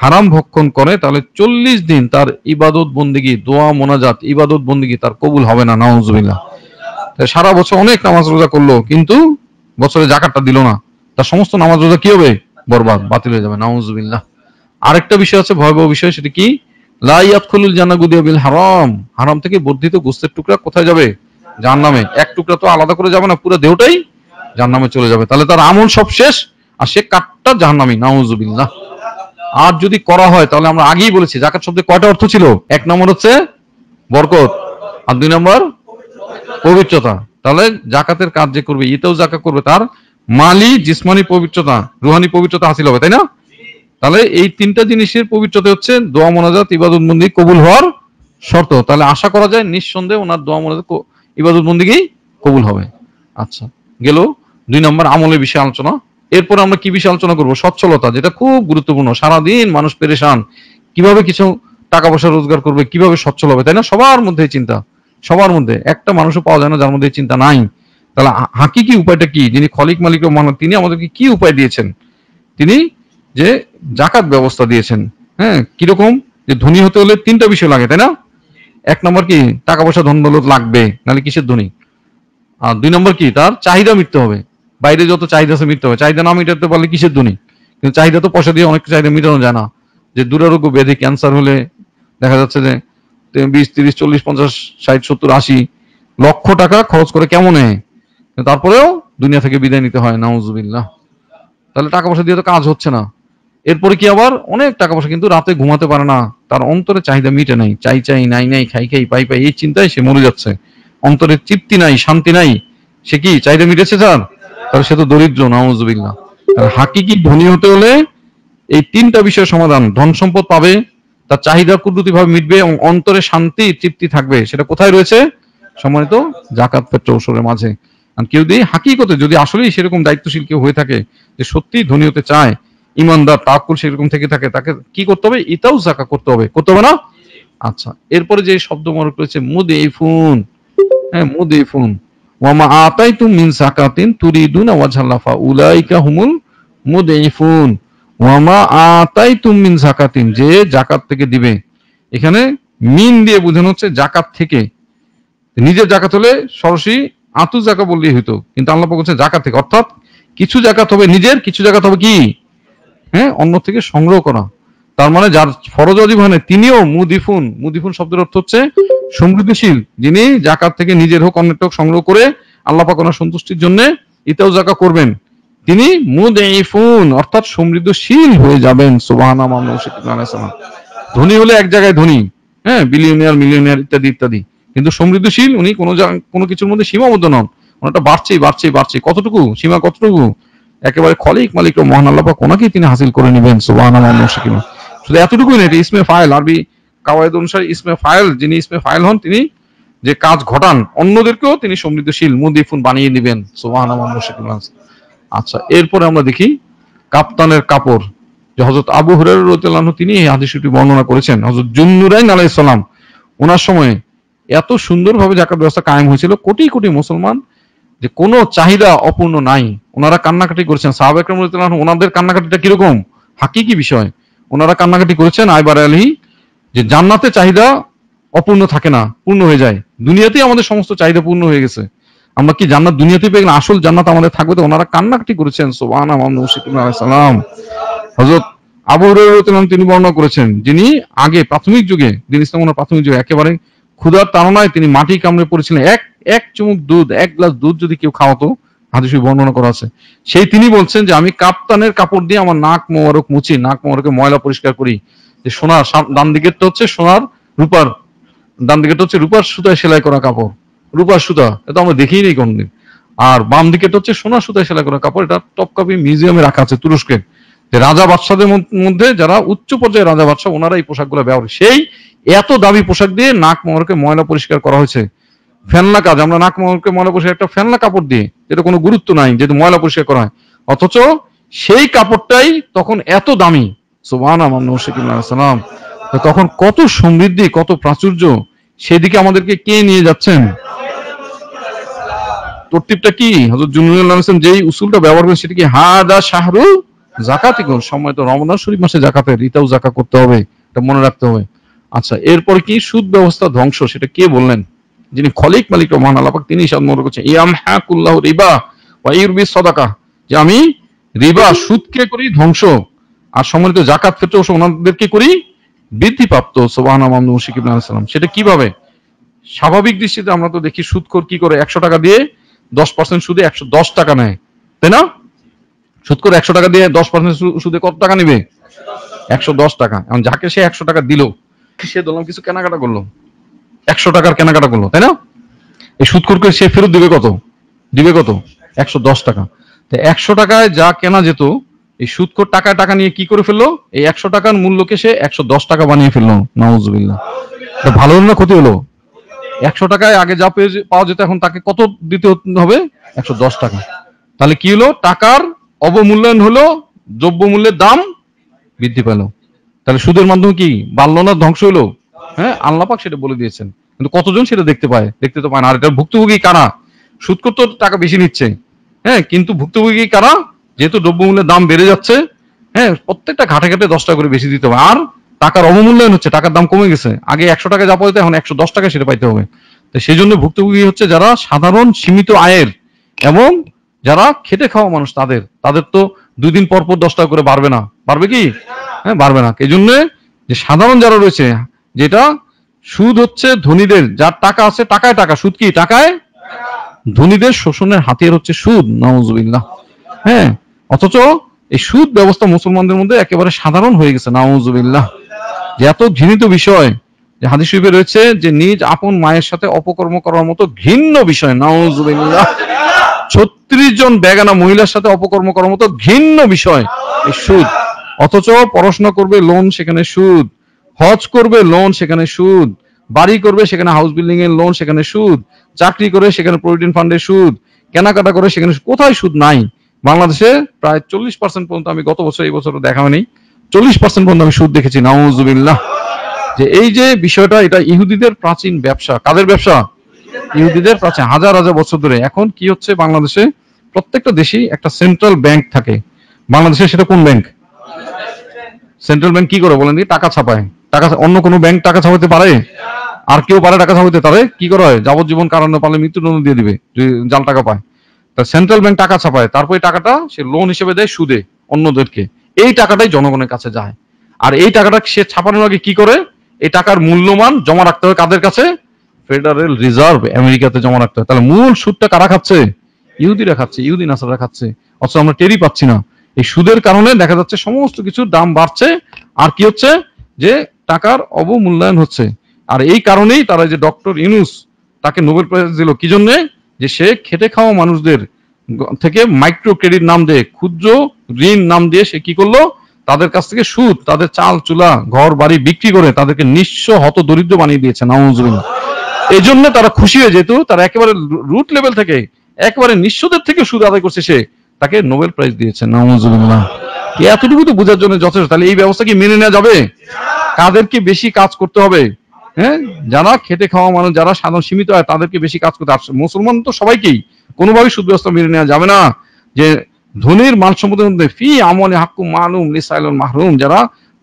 হারাম ভক্ষণ করে তাহলে চল্লিশ দিন তার ইবাদত বন্দিগি দোয়া মোনাজাত ইবাদত বন্দিগি তার কবুল হবে না নওয়াজবিল্লাহ সারা বছর অনেক নামাজ রোজা করলো কিন্তু বছরে জাকাতটা দিল না তার সমস্ত নামাজ রোজা কি হবে বরবাদ বাতিল হয়ে যাবে নওয়াজবিল্লাহ আরেকটা বিষয় আছে ভয়াবহ বিষয় সেটা কি লাইয়াতখুলুল জানা গুদিয়া বিল হারাম হারাম থেকে বর্ধিত গোস্তের টুকরা কোথায় যাবে জাহান্নামে এক টুকরা তো আলাদা করে যাবে না পুরো দেহটাই জাহান্নামে চলে যাবে তাহলে তার আমল সব শেষ আর সে কাঠটা জাহান্নামি নাউজুবিল্লাহ আর যদি করা হয় তাহলে আমরা আগেই বলেছি জাকাত শব্দে কয়টা অর্থ ছিল এক নম্বর হচ্ছে বরকত আর দুই নম্বর পবিত্রতা তাহলে জাকাতের কাজ যে করবে ইতেও জাকাত করবে তার মালি জিসমানি পবিত্রতা রুহানি পবিত্রতা হাসিল হবে তাই না তাহলে এই তিনটা জিনিসের পবিত্রতা হচ্ছে দোয়া মোনাজাত ইবাদত বন্দি কবুল হওয়ার শর্ত তাহলে আশা করা যায় নিঃসন্দেহে ওনার দোয়া মোনাজাত ইবাদত বন্দিকেই কবুল হবে আচ্ছা গেল দুই নম্বর আমলের বিষয়ে আলোচনা এরপর আমরা কি বিষয়ে আলোচনা করব সচ্ছলতা যেটা খুব গুরুত্বপূর্ণ সারাদিন মানুষ পেরেশান কিভাবে কিছু টাকা পয়সা রোজগার করবে কিভাবে সচ্ছল হবে তাই না সবার মধ্যে চিন্তা সবার মধ্যে একটা মানুষও পাওয়া যায় না যার মধ্যে চিন্তা নাই তাহলে হাকি কি উপায়টা কি যিনি খলিক মালিক তিনি আমাদেরকে কি উপায় দিয়েছেন তিনি যে জাকাত ব্যবস্থা দিয়েছেন হ্যাঁ কিরকম যে ধনী হতে হলে তিনটা বিষয় লাগে তাই না এক নম্বর কি টাকা পয়সা ধন দৌলত লাগবে নাহলে কিসের ধনী আর দুই নম্বর কি তার চাহিদা মিটতে হবে বাইরে যত চাহিদা আছে মিটতে হবে চাহিদা না মিটাতে পারলে কিসের ধনী কিন্তু চাহিদা তো পয়সা দিয়ে অনেক চাহিদা মিটানো যায় না যে দুরারোগ্য ব্যাধি ক্যান্সার হলে দেখা যাচ্ছে যে বিশ তিরিশ চল্লিশ পঞ্চাশ ষাট সত্তর আশি লক্ষ টাকা খরচ করে কেমন তারপরেও দুনিয়া থেকে বিদায় নিতে হয় নাউজুবিল্লাহ তাহলে টাকা পয়সা দিয়ে তো কাজ হচ্ছে না এরপরে কি আবার অনেক টাকা পয়সা কিন্তু রাতে ঘুমাতে পারে না তার অন্তরে চাহিদা মিটে নাই চাই চাই নাই নাই খাই খাই পাই পাই এই চিন্তায় সে মরে যাচ্ছে অন্তরে তৃপ্তি নাই শান্তি নাই সে কি চাহিদা মিটেছে স্যার তাহলে সে তো দরিদ্র নাউজবিল্লা আর হাকিকি ধনী হতে হলে এই তিনটা বিষয়ের সমাধান ধন সম্পদ পাবে তার চাহিদা কুদ্রুতি ভাবে মিটবে এবং অন্তরে শান্তি তৃপ্তি থাকবে সেটা কোথায় রয়েছে সম্মানিত জাকাত পেত্র ওষুধের মাঝে আর কেউ দিয়ে হাকিকতে যদি আসলেই সেরকম দায়িত্বশীল কেউ হয়ে থাকে যে সত্যি ধনী হতে চায় ইমানদার তাকুল সেরকম থেকে থাকে তাকে কি করতে হবে ইতাও জাকা করতে হবে করতে হবে না আচ্ছা এরপরে যে শব্দ মরক রয়েছে মুদেফুন হ্যাঁ মুদেফুন ওয়ামা আতাইতুম মিন সাকাতিন তুরিদুনা ওয়াজহাল্লাফা উলাইকা হুমুল মুদেফুন ওয়ামা আতাই তুম মিন সাকাতিন যে জাকাত থেকে দিবে এখানে মিন দিয়ে বোঝানো হচ্ছে জাকাত থেকে নিজের জাকাত হলে সরাসরি আতু জাকা বললেই হতো কিন্তু আল্লাহ বলছে জাকাত থেকে অর্থাৎ কিছু জাকাত হবে নিজের কিছু জাকাত হবে কি হ্যাঁ অন্য থেকে সংগ্রহ করা তার মানে যার ফরজ অজিভানে তিনিও মুদিফুন মুদিফুন শব্দের অর্থ হচ্ছে সমৃদ্ধিশীল যিনি জাকাত থেকে নিজের হোক অন্যের সংগ্রহ করে আল্লাহ ওনার সন্তুষ্টির জন্য ইতাও জাকা করবেন তিনি মুদিফুন অর্থাৎ সমৃদ্ধশীল হয়ে যাবেন সুবাহানা মামলাম ধনী হলে এক জায়গায় ধনী হ্যাঁ বিলিয়নিয়ার মিলিয়নিয়ার ইত্যাদি ইত্যাদি কিন্তু সমৃদ্ধশীল উনি কোনো কোনো কিছুর মধ্যে সীমাবদ্ধ নন ওনাটা বাড়ছেই বাড়ছেই বাড়ছে কতটুকু সীমা কতটুকু একেবারে খলিক মালিক ও মহান আল্লাহ কোনাকেই তিনি হাসিল করে নেবেন সুবাহান শুধু এতটুকুই না এটি ইসমে ফাইল আরবি কাওয়ায়দ অনুসারে ইসমে ফাইল যিনি ইসমে ফাইল হন তিনি যে কাজ ঘটান অন্যদেরকেও তিনি সমৃদ্ধশীল মুদিফুন বানিয়ে নেবেন সুবাহান আচ্ছা এরপরে আমরা দেখি কাপ্তানের কাপড় যে হজরত আবু হরাহ তিনি এই হাদিসটি বর্ণনা করেছেন হজরত জুন্নুরাইন আলাইসালাম ওনার সময়ে এত সুন্দরভাবে জাকাত ব্যবস্থা কায়েম হয়েছিল কোটি কোটি মুসলমান যে কোনো চাহিদা অপূর্ণ নাই ওনারা কান্নাকাটি করেছেন সাহাবেক ওনাদের কান্নাকাটিটা কিরকম কি বিষয় ওনারা কান্নাকাটি করেছেন আইবার আলহি যে জান্নাতে চাহিদা অপূর্ণ থাকে না পূর্ণ হয়ে যায় দুনিয়াতেই আমাদের সমস্ত চাহিদা পূর্ণ হয়ে গেছে আমরা কি জান্নাত দুনিয়াতে পেয়ে গেলাম আসল জান্নাত আমাদের থাকবে তো ওনারা কান্নাকাটি করেছেন সোবান সালাম হজরত আবু তিনি বর্ণনা করেছেন যিনি আগে প্রাথমিক যুগে দিন ইসলাম প্রাথমিক যুগে একেবারে ক্ষুধার তাড়নায় তিনি মাটি কামড়ে পড়েছিলেন এক এক চুমুক দুধ এক গ্লাস দুধ যদি কেউ খাওয়াতো হাদিসে বর্ণনা করা আছে সেই তিনি বলছেন যে আমি কাপ্তানের কাপড় দিয়ে আমার নাক মোবারক মুছি নাক মোবারকে ময়লা পরিষ্কার করি যে সোনার ডান দিকেরটা হচ্ছে সোনার রূপার ডান দিকেরটা হচ্ছে রূপার সুতায় সেলাই করা কাপড় রূপার সুতা এটা আমরা দেখেই নেই কোনদিন আর বাম দিকেরটা হচ্ছে সোনার সুতায় সেলাই করা কাপড় এটা টপকাপি মিউজিয়ামে রাখা আছে তুরস্কের রাজা বাদশাদের মধ্যে যারা উচ্চ পর্যায়ের রাজা বাদশাহ ওনারা এই পোশাকগুলো ব্যবহার সেই এত দামি পোশাক দিয়ে নাক মহরকে ময়লা পরিষ্কার করা হয়েছে ফেনলা কাজ আমরা নাক মহরকে ময়লা পরিষ্কার একটা ফেনলা কাপড় দিয়ে যেটা কোনো গুরুত্ব নাই যেহেতু ময়লা পরিষ্কার করা হয় অথচ সেই কাপড়টাই তখন এত দামি সুবাহ সালাম তখন কত সমৃদ্ধি কত প্রাচুর্য সেদিকে আমাদেরকে কে নিয়ে যাচ্ছেন তরটিপটা কি হজরত জুনুল যেই উসুলটা ব্যবহার করেন সেটা কি হা দা শাহরুল জাকাতি গুণ সময় তো রমজান শরীফ মাসে জাকাতের রিতাও জাকা করতে হবে এটা মনে রাখতে হবে আচ্ছা এরপর কি সুদ ব্যবস্থা ধ্বংস সেটা কে বললেন যিনি খলিক মালিক রহমান আলাপাক তিনি সাদ মনে করছেন ইয়াম হ্যাকুল্লাহ রিবা ওয়াইরবি সদাকা যে আমি রিবা সুদকে করি ধ্বংস আর সম্মানিত জাকাত ক্ষেত্রে ওনাদেরকে করি বৃদ্ধি প্রাপ্ত সোবাহানা মামদু মুশিক ইবনা সালাম সেটা কিভাবে স্বাভাবিক দৃষ্টিতে আমরা তো দেখি সুদ কর কি করে একশো টাকা দিয়ে দশ পার্সেন্ট সুদে একশো দশ টাকা নেয় তাই না সুদ করে একশো টাকা দিয়ে দশ পার্সেন্ট সুদে কত টাকা নিবে একশো দশ টাকা এখন যাকে সে একশো টাকা দিল সে ধরলাম কিছু কেনাকাটা করলো একশো টাকার কেনাকাটা করলো তাই না এই সুদ করে সে ফেরত দিবে কত দিবে কত একশো দশ টাকা তো একশো টাকায় যা কেনা যেত এই সুদকর টাকা টাকা নিয়ে কি করে ফেললো এই একশো টাকার মূল্যকে সে একশো দশ টাকা বানিয়ে ফেললো নওয়াজবিল্লা ভালো হলো না ক্ষতি হলো একশো টাকায় আগে যা পেয়ে পাওয়া যেত এখন তাকে কত দিতে হবে একশো দশ টাকা তাহলে কি হলো টাকার অবমূল্যায়ন হলো দ্রব্য মূল্যের দাম বৃদ্ধি পেল তাহলে সুদের মাধ্যমে কি বাল্য না ধ্বংস হলো হ্যাঁ আল্লাপাক সেটা বলে দিয়েছেন কিন্তু কতজন সেটা দেখতে পায় দেখতে তো পায় না আর এটা ভুক্তভোগী কারা সুদ করতে টাকা বেশি নিচ্ছে হ্যাঁ কিন্তু ভুক্তভোগী কারা যেহেতু দ্রব্যমূল্যের দাম বেড়ে যাচ্ছে হ্যাঁ প্রত্যেকটা ঘাটে ঘাটে দশ টাকা করে বেশি দিতে হবে আর টাকার অবমূল্যায়ন হচ্ছে টাকার দাম কমে গেছে আগে একশো টাকা যা পাইতে এখন একশো দশ টাকা সেটা পাইতে হবে তো সেই জন্য ভুক্তভোগী হচ্ছে যারা সাধারণ সীমিত আয়ের এবং যারা খেটে খাওয়া মানুষ তাদের তাদের তো দুই দিন পর পর দশ টাকা করে বাড়বে না বাড়বে কি হ্যাঁ বাড়বে না এই জন্য যে সাধারণ যারা রয়েছে যেটা সুদ হচ্ছে ধনীদের যার টাকা আছে টাকায় টাকা সুদ কি টাকায় ধনীদের শোষণের হাতিয়ার হচ্ছে সুদ নজবিল্লা হ্যাঁ অথচ এই সুদ ব্যবস্থা মুসলমানদের মধ্যে একেবারে সাধারণ হয়ে গেছে নজবিল্লা যে এত ঘৃণিত বিষয় যে হাদিস রয়েছে যে নিজ আপন মায়ের সাথে অপকর্ম করার মতো ঘৃণ্য বিষয় নজবিল্লা ছত্রিশ জন বেগানা মহিলার সাথে অপকর্ম করার মতো ঘৃণ্য বিষয় এই সুদ অথচ পড়াশোনা করবে লোন সেখানে সুদ হজ করবে লোন সেখানে সুদ বাড়ি করবে সেখানে হাউস বিল্ডিং এর লোন সেখানে সুদ চাকরি করে সেখানে প্রভিডেন্ট ফান্ডের সুদ কেনাকাটা করে সেখানে কোথায় সুদ নাই বাংলাদেশে প্রায় চল্লিশ পার্সেন্ট পর্যন্ত আমি গত বছর এই বছর দেখা হয়নি চল্লিশ পার্সেন্ট পর্যন্ত আমি সুদ দেখেছি নাউজুবিল্লাহ যে এই যে বিষয়টা এটা ইহুদিদের প্রাচীন ব্যবসা কাদের ব্যবসা ইহুদিদের কাছে হাজার হাজার বছর ধরে এখন কি হচ্ছে বাংলাদেশে প্রত্যেকটা দেশেই একটা সেন্ট্রাল ব্যাংক থাকে বাংলাদেশে সেটা কোন ব্যাংক সেন্ট্রাল ব্যাংক কি করে বলেন টাকা ছাপায় টাকা অন্য কোনো ব্যাংক টাকা ছাপাতে পারে আর কেউ পারে টাকা ছাপাতে তারে কি করা হয় যাবজ্জীবন কারণ পারলে মৃত্যুদণ্ড দিয়ে দিবে যদি জাল টাকা পায় তা সেন্ট্রাল ব্যাংক টাকা ছাপায় তারপরে টাকাটা সে লোন হিসেবে দেয় সুদে অন্যদেরকে এই টাকাটাই জনগণের কাছে যায় আর এই টাকাটা সে ছাপানোর আগে কি করে এই টাকার মূল্যমান জমা রাখতে হবে কাদের কাছে ফেডারেল রিজার্ভ আমেরিকাতে জমা রাখতে হয় তাহলে মূল সুদটা কারা খাচ্ছে ইহুদিরা খাচ্ছে ইহুদি নাসারা খাচ্ছে অথচ আমরা টেরি পাচ্ছি না এই সুদের কারণে দেখা যাচ্ছে সমস্ত কিছুর দাম বাড়ছে আর কি হচ্ছে যে টাকার অবমূল্যায়ন হচ্ছে আর এই কারণেই তারা যে ডক্টর ইনুস তাকে নোবেল প্রাইজ দিল কি জন্যে যে সে খেটে খাওয়া মানুষদের থেকে মাইক্রো ক্রেডিট নাম দিয়ে ক্ষুদ্র ঋণ নাম দিয়ে সে কি করলো তাদের কাছ থেকে সুদ তাদের চাল চুলা ঘর বাড়ি বিক্রি করে তাদেরকে নিঃস্ব হত দরিদ্র বানিয়ে দিয়েছে নাউজুল্লাহ এই জন্য তারা খুশি হয়ে যেত তারা একেবারে রুট লেভেল থেকে একেবারে নিঃসদের থেকে সুদ আদায় করছে সে তাকে নোবেল প্রাইজ দিয়েছে নামাজুল্লাহ এতটুকু তো বোঝার জন্য যথেষ্ট তাহলে এই ব্যবস্থা কি মেনে নেওয়া যাবে কাদেরকে বেশি কাজ করতে হবে হ্যাঁ যারা খেটে খাওয়া মানুষ যারা সাধারণ সীমিত হয় তাদেরকে বেশি কাজ করতে আসছে মুসলমান তো সবাইকেই কোনোভাবেই সুদ ব্যবস্থা মেনে নেওয়া যাবে না যে ধনির মান সম্পদের মধ্যে ফি আমলে হাক্কু মালুম নিসাইল মাহরুম যারা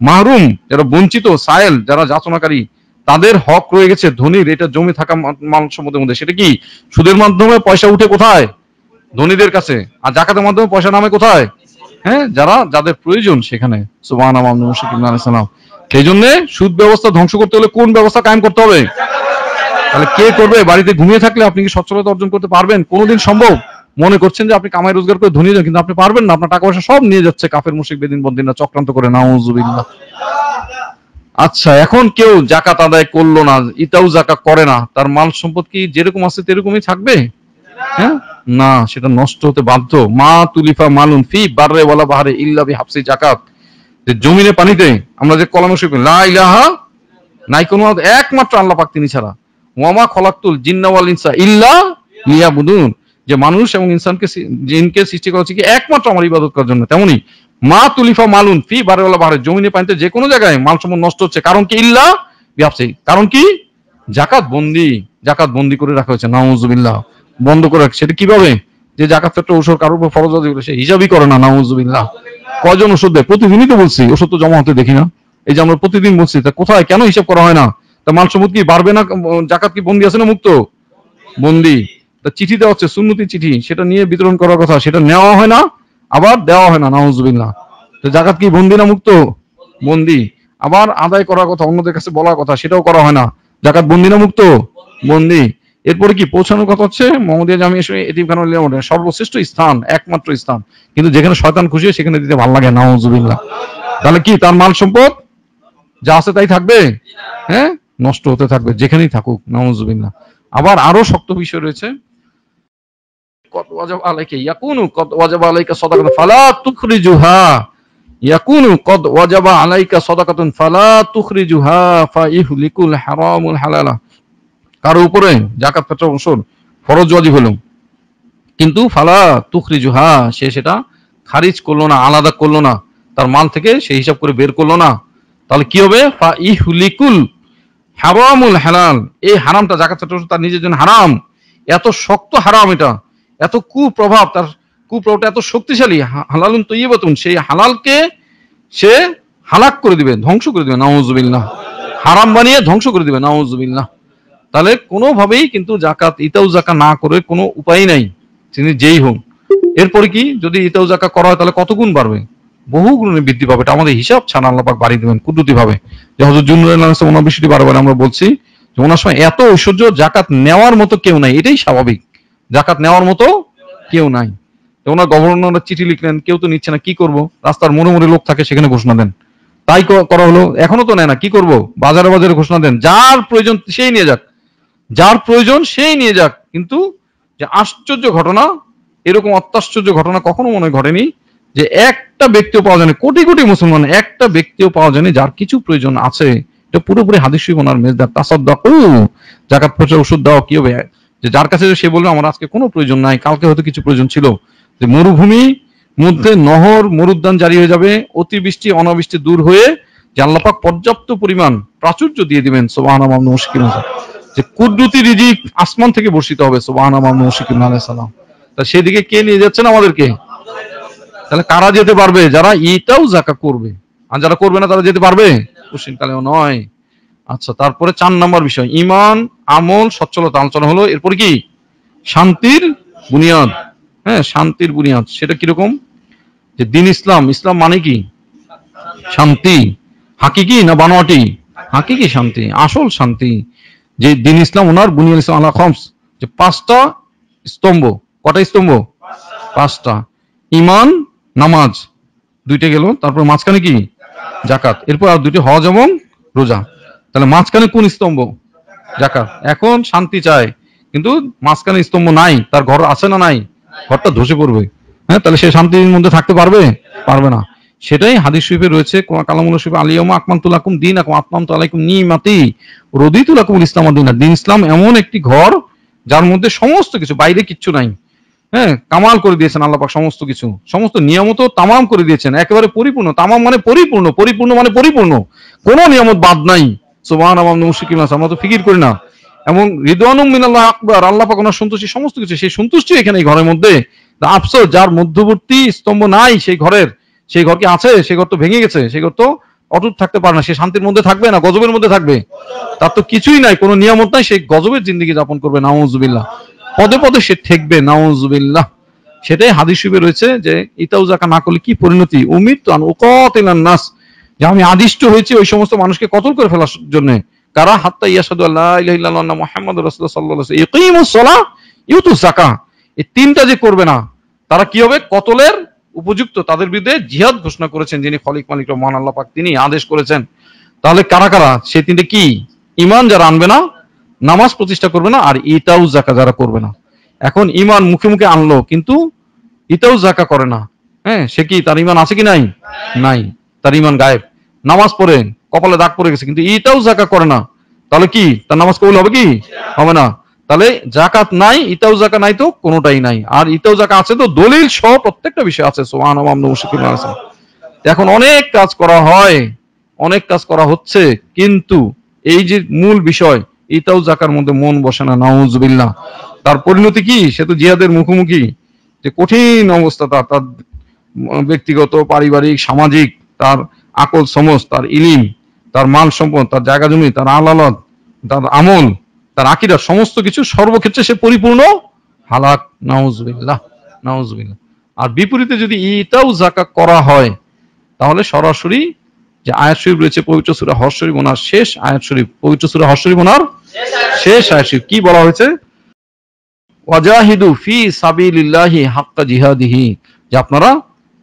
মাহরুম যারা বঞ্চিত সায়েল যারা যাচনাকারী তাদের হক রয়ে গেছে ধনীর এটা জমি থাকা মাল মধ্যে মধ্যে সেটা কি সুদের মাধ্যমে পয়সা উঠে কোথায় ধনীদের কাছে আর জাকাতের মাধ্যমে পয়সা নামে কোথায় হ্যাঁ যারা যাদের প্রয়োজন সেখানে সেই জন্য সুদ ব্যবস্থা ধ্বংস করতে হলে কোন ব্যবস্থা কায়ম করতে হবে তাহলে কে করবে বাড়িতে ঘুমিয়ে থাকলে আপনি কি সচ্ছলতা অর্জন করতে পারবেন কোনোদিন সম্ভব মনে করছেন যে আপনি কামাই রোজগার করে ধনী কিন্তু আপনি পারবেন না আপনার টাকা পয়সা সব নিয়ে যাচ্ছে কাফের মুশিক বেদিন বন্দিনা চক্রান্ত করে নাউজুবিল্লাহ আচ্ছা এখন কেউ জাকাত আদায় করলো না ইতাও জাকা করে না তার মাল সম্পদ কি যেরকম আছে তেরকমই থাকবে হ্যাঁ না সেটা নষ্ট হতে বাধ্য মা তুলিফা মালুন ফি বারে বলা বাহারে ইল্লা হাফসি জাকাত যে জমিনে পানিতে আমরা যে কলাম শিখি লা ইলাহা নাই কোনো একমাত্র আল্লাহ পাক তিনি ছাড়া ওয়ামা খলাক্তুল জিন্নাওয়াল ইনসা ইল্লা লিয়াবুদুন যে মানুষ এবং ইনসানকে জিনকে সৃষ্টি করা হচ্ছে কি একমাত্র আমার ইবাদত করার জন্য তেমনি মা তুলিফা মালুন ফি বারেওয়ালা বাহারে জমিনে পানিতে যে কোনো জায়গায় মাল সম্পদ নষ্ট হচ্ছে কারণ কি ইল্লা ব্যবসায়ী কারণ কি জাকাত বন্দি জাকাত বন্দি করে রাখা হয়েছে নাউজুবিল্লাহ বন্ধ করে রাখছে সেটা কিভাবে যে জাকাত একটা ওষুধ কারোর উপর ফরজ সে হিসাবই করে না নাউজুবিল্লাহ কজন ওষুধ দেয় প্রতিদিনই তো বলছি ওষুধ তো জমা হতে দেখি না এই যে আমরা প্রতিদিন বলছি তা কোথায় কেন হিসাব করা হয় না তা মাল সম্পদ কি বাড়বে না জাকাত কি বন্দি আছে না মুক্ত বন্দি তা চিঠি দেওয়া হচ্ছে সুন্নতি চিঠি সেটা নিয়ে বিতরণ করার কথা সেটা নেওয়া হয় না আবার দেওয়া হয় না নাউজুবিল্লাহ তো জাকাত কি বন্দি না মুক্ত বন্দি আবার আদায় করার কথা অন্যদের কাছে বলার কথা সেটাও করা হয় না জাকাত বন্দি না মুক্ত বন্দি এরপরে কি পৌঁছানোর কথা হচ্ছে মোহাম্মদিয়া জামি এতিমখানা লিয়ামটে সর্বশ্রেষ্ঠ স্থান একমাত্র স্থান কিন্তু যেখানে শয়তান খুশি সেখানে দিতে ভালো লাগে নাউজুবিল্লাহ তাহলে কি তার মাল সম্পদ যা আছে তাই থাকবে হ্যাঁ নষ্ট হতে থাকবে যেখানেই থাকুক নাউজুবিল্লাহ আবার আরো শক্ত বিষয় রয়েছে কত আলাইকে ফালা তুখরিজুহা ইয়াকুনু উপরে কিন্তু ফালা সে সেটা খারিজ করলো না আলাদা করলো না তার মাল থেকে সেই হিসাব করে বের করলো না তাহলে কি হবে ফা ইহুলিকুল হারামুল হালাল এই হারামটা জাকাত তার নিজের জন্য হারাম এত শক্ত হারাম এটা এত কুপ্রভাব তার কুপ্রভাবটা এত শক্তিশালী হালাল তৈবাতুন সেই হালালকে সে হালাক করে দিবে ধ্বংস করে দিবে নাউজুবিল্লাহ হারাম বানিয়ে ধ্বংস করে দিবে নাউজুবিল্লাহ তাহলে কোনোভাবেই কিন্তু জাকাত ইতাউ জাকা না করে কোনো উপায় নাই তিনি যেই হন এরপরে কি যদি ইতাউ জাকা করা হয় তাহলে কত গুণ বাড়বে বহু গুণে বৃদ্ধি পাবে এটা আমাদের হিসাব ছাড়া আল্লাপাক বাড়িয়ে দেবেন কুদরতি ভাবে যে হজরত জুনুল্লাহ ওনার বিষয়টি বারবার আমরা বলছি যে ওনার সময় এত ঐশ্বর্য জাকাত নেওয়ার মতো কেউ নাই এটাই স্বাভাবিক জাকাত নেওয়ার মতো কেউ নাই ওনার গভর্নর চিঠি লিখলেন কেউ তো নিচ্ছে না কি করব রাস্তার মোড়ে মোড়ে লোক থাকে সেখানে ঘোষণা দেন তাই করা হলো এখনো তো নেয় না কি করব বাজারে বাজারে ঘোষণা দেন যার প্রয়োজন সেই নিয়ে যাক যার প্রয়োজন সেই নিয়ে যাক কিন্তু যে আশ্চর্য ঘটনা এরকম অত্যাশ্চর্য ঘটনা কখনো মনে ঘটেনি যে একটা ব্যক্তিও পাওয়া যায় কোটি কোটি মুসলমান একটা ব্যক্তিও পাওয়া যায়নি যার কিছু প্রয়োজন আছে এটা পুরোপুরি হাদিসই ওনার মেজদার তাসাদ জাকাত পচে ওষুধ দাও কি হবে যে যার কাছে সে বলবে আমার আজকে কোনো প্রয়োজন নাই কালকে হয়তো কিছু প্রয়োজন ছিল যে মরুভূমি মধ্যে নহর মরুদ্যান জারি হয়ে যাবে অতিবৃষ্টি অনাবৃষ্টি দূর হয়ে জাল্লাপাক পর্যাপ্ত পরিমাণ প্রাচুর্য দিয়ে দিবেন সোবাহান মুশকিল যে কুদ্রুতি রিজিক আসমান থেকে বর্ষিত হবে সোবাহান মুশকিল আলাই তা সেদিকে কে নিয়ে যাচ্ছেন আমাদেরকে তাহলে কারা যেতে পারবে যারা ইটাও জাকা করবে আর যারা করবে না তারা যেতে পারবে কোশ্চিন নয় আচ্ছা তারপরে চার নম্বর বিষয় ইমান আমল সচ্ছলতা আলোচনা হলো এরপর কি শান্তির বুনিয়াদ হ্যাঁ শান্তির বুনিয়াদ সেটা কিরকম যে দিন ইসলাম ইসলাম মানে কি শান্তি হাকি কি না বানোয়াটি হাকি কি শান্তি আসল শান্তি যে দিন ইসলাম ওনার বুনিয়াদ ইসলাম আল্লাহ খমস যে পাঁচটা স্তম্ভ কটা স্তম্ভ পাঁচটা ইমান নামাজ দুইটা গেল তারপর মাঝখানে কি জাকাত এরপর আর দুইটি হজ এবং রোজা তাহলে মাঝখানে কোন স্তম্ভ জাকা এখন শান্তি চায় কিন্তু মাঝখানে স্তম্ভ নাই তার ঘর আছে না নাই ঘরটা ধসে পড়বে হ্যাঁ তাহলে সে শান্তির মধ্যে থাকতে পারবে পারবে না সেটাই হাদিস শরীফে রয়েছে কালামুল শরীফ আকমান্তুল আকুম দিন আলাইকুম নি মাতি রদিতুল আকুমুল ইসলাম দিনা দিন ইসলাম এমন একটি ঘর যার মধ্যে সমস্ত কিছু বাইরে কিচ্ছু নাই হ্যাঁ কামাল করে দিয়েছেন আল্লাপাক সমস্ত কিছু সমস্ত নিয়মত তামাম করে দিয়েছেন একেবারে পরিপূর্ণ তামাম মানে পরিপূর্ণ পরিপূর্ণ মানে পরিপূর্ণ কোনো নিয়ামত বাদ নাই মুশিকিম আমরা তো ফিকির করি না মিনাল্লাহ আকবর আল্লাহ পাক ওনার সন্তুষ্টি সমস্ত কিছু সেই সন্তুষ্টি এখানে এই ঘরের মধ্যে আফসোস যার মধ্যবর্তী স্তম্ভ নাই সেই ঘরের সেই ঘর কি আছে ঘর তো ভেঙে গেছে ঘর তো অটুট থাকতে পারে না সে শান্তির মধ্যে থাকবে না গজবের মধ্যে থাকবে তার তো কিছুই নাই কোনো নিয়ামত নাই সেই গজবের জিন্দিগি যাপন করবে নাউজুবিল্লাহ পদে পদে সে ঠেকবে নাউজুবিল্লাহ সেটাই হাদিস রয়েছে যে ইতাউজাকা না করলে কি পরিণতি উমির তো আন নাস যে আমি আদিষ্ট হয়েছি ওই সমস্ত মানুষকে কতল করে ফেলার জন্য কারা হাত্তা ইয়াসাদু আল্লাহ ইল্লাহ মোহাম্মদ রসুল্লাহ সাল্লাহ ইকিমুসলা ইউতু জাকা এই তিনটা যে করবে না তারা কি হবে কতলের উপযুক্ত তাদের বিরুদ্ধে জিহাদ ঘোষণা করেছেন যিনি খলিক মালিক রহমান আল্লাহ পাক তিনি আদেশ করেছেন তাহলে কারা কারা সে তিনটে কি ইমান যারা আনবে না নামাজ প্রতিষ্ঠা করবে না আর ইতাউ জাকা যারা করবে না এখন ইমান মুখে মুখে আনলো কিন্তু ইতাউ জাকা করে না হ্যাঁ সে কি তার ইমান আছে কি নাই নাই তার ইমান গায়েব নামাজ পড়ে কপালে দাগ পড়ে গেছে কিন্তু এটাও জাকাত করে না তাহলে কি তার নামাজ কবুল হবে কি হবে না তাহলে জাকাত নাই ইটাও জাকা নাই তো কোনোটাই নাই আর ইটাও জাকা আছে তো দলিল সহ প্রত্যেকটা বিষয় আছে এখন অনেক কাজ করা হয় অনেক কাজ করা হচ্ছে কিন্তু এই যে মূল বিষয় ইটাও জাকার মধ্যে মন বসে না নাউজবিল্লা তার পরিণতি কি সে তো জিয়াদের মুখোমুখি যে কঠিন অবস্থা তার তার ব্যক্তিগত পারিবারিক সামাজিক তার আকল সমস তার ইলিম তার মাল সম্পদ তার জায়গা জমি তার আলালত তার আমল তার আকিরা সমস্ত কিছু সর্বক্ষেত্রে সে পরিপূর্ণ হালাক নাউজবিল্লা নাউজবিল্লাহ আর বিপরীতে যদি ইটাও জাকা করা হয় তাহলে সরাসরি যে আয়াত শরীফ রয়েছে পবিত্র সুরা হর্ষ শরীফ ওনার শেষ আয়াত শরীফ পবিত্র সুরা হর্ষ শরীফ ওনার শেষ আয়াত শরীফ কি বলা হয়েছে ওয়াজাহিদু ফি সাবিলিল্লাহি হাক্কা জিহাদিহি যে আপনারা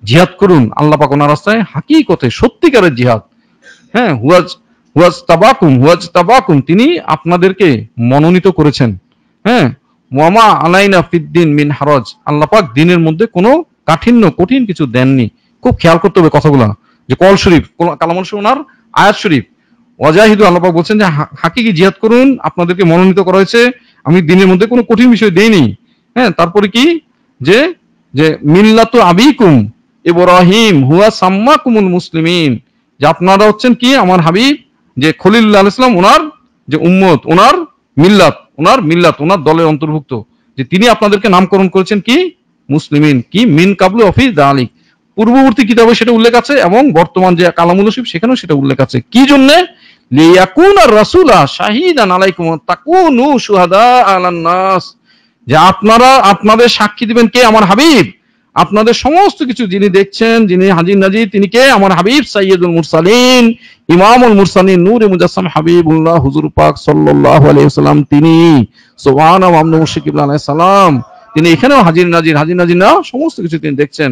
জিহাদ করুন আল্লাহ পাক ওনার রাস্তায় হাকিকতে সত্যিকারের জিহাদ হ্যাঁ হুয়াজ হুয়াজ তাবাকুম হুয়াজ তাবাকুম তিনি আপনাদেরকে মনোনীত করেছেন হ্যাঁ ওয়ামা আলাইনা ফিদ্দিন মিন হারজ আল্লাহ পাক দিনের মধ্যে কোনো কাঠিন্য কঠিন কিছু দেননি খুব খেয়াল করতে হবে কথাগুলো যে কল শরীফ কালামল ওনার আয়াত শরীফ ওয়াজাহিদু আল্লাহ পাক বলছেন যে হাকিকি জিহাদ করুন আপনাদেরকে মনোনীত করা হয়েছে আমি দিনের মধ্যে কোনো কঠিন বিষয় দেইনি হ্যাঁ তারপরে কি যে যে মিল্লাতু আবিকুম ইব্রাহিম হুয়া সাম্মা কুমুল মুসলিমিন যে আপনারা হচ্ছেন কি আমার হাবিব যে খলিল্লা ইসলাম ওনার যে উম্মত ওনার মিল্লাত ওনার মিল্লাত ওনার দলের অন্তর্ভুক্ত যে তিনি আপনাদেরকে নামকরণ করেছেন কি মুসলিমিন কি মিন কাবলু অফিস দালিক পূর্ববর্তী কিতাবে সেটা উল্লেখ আছে এবং বর্তমান যে কালামুল শিব সেখানেও সেটা উল্লেখ আছে কি জন্য যে আপনারা আপনাদের সাক্ষী দিবেন কে আমার হাবিব আপনাদের সমস্ত কিছু যিনি দেখছেন যিনি হাজির নাজির তিনি কে আমার হাবিব সাইয়দুল মুরসালিন ইমামুল মুরসালিন নূর মুজাসম হাবিবুল্লাহ হুজুর পাক সাল্লাহ আলাইসাল্লাম তিনি সোহান মামনু মুশিকিব সালাম তিনি এখানেও হাজির নাজির হাজির নাজির না সমস্ত কিছু তিনি দেখছেন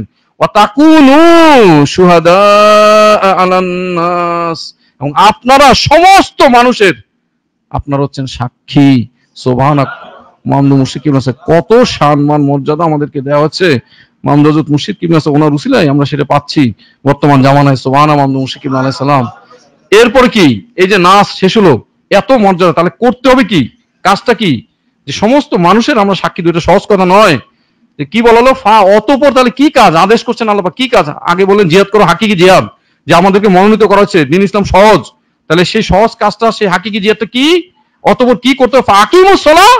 এবং আপনারা সমস্ত মানুষের আপনারা হচ্ছেন সাক্ষী সোভান মোহাম্মদ মুর্শিদ কিবলা সাহেব কত সম্মান মর্যাদা আমাদেরকে দেওয়া হচ্ছে মোহাম্মদ হজরত মুর্শিদ কিবলা সাহেব ওনার উসিলাই আমরা সেটা পাচ্ছি বর্তমান জামানায় সোবানা মোহাম্মদ মুর্শিদ কিবলা আলাই সালাম এরপর কি এই যে নাচ শেষ হলো এত মর্যাদা তাহলে করতে হবে কি কাজটা কি যে সমস্ত মানুষের আমরা সাক্ষী দুইটা সহজ কথা নয় যে কি বলালো ফা অতপর তাহলে কি কাজ আদেশ করছেন আল্লাহ কি কাজ আগে বলেন জিহাদ করো হাকিকি জিহাদ যে আমাদেরকে মনোনীত করা হচ্ছে দিন ইসলাম সহজ তাহলে সেই সহজ কাজটা সেই হাকিকি জিহাদটা কি অতপর কি করতে হবে ফা আকিমুস সালাহ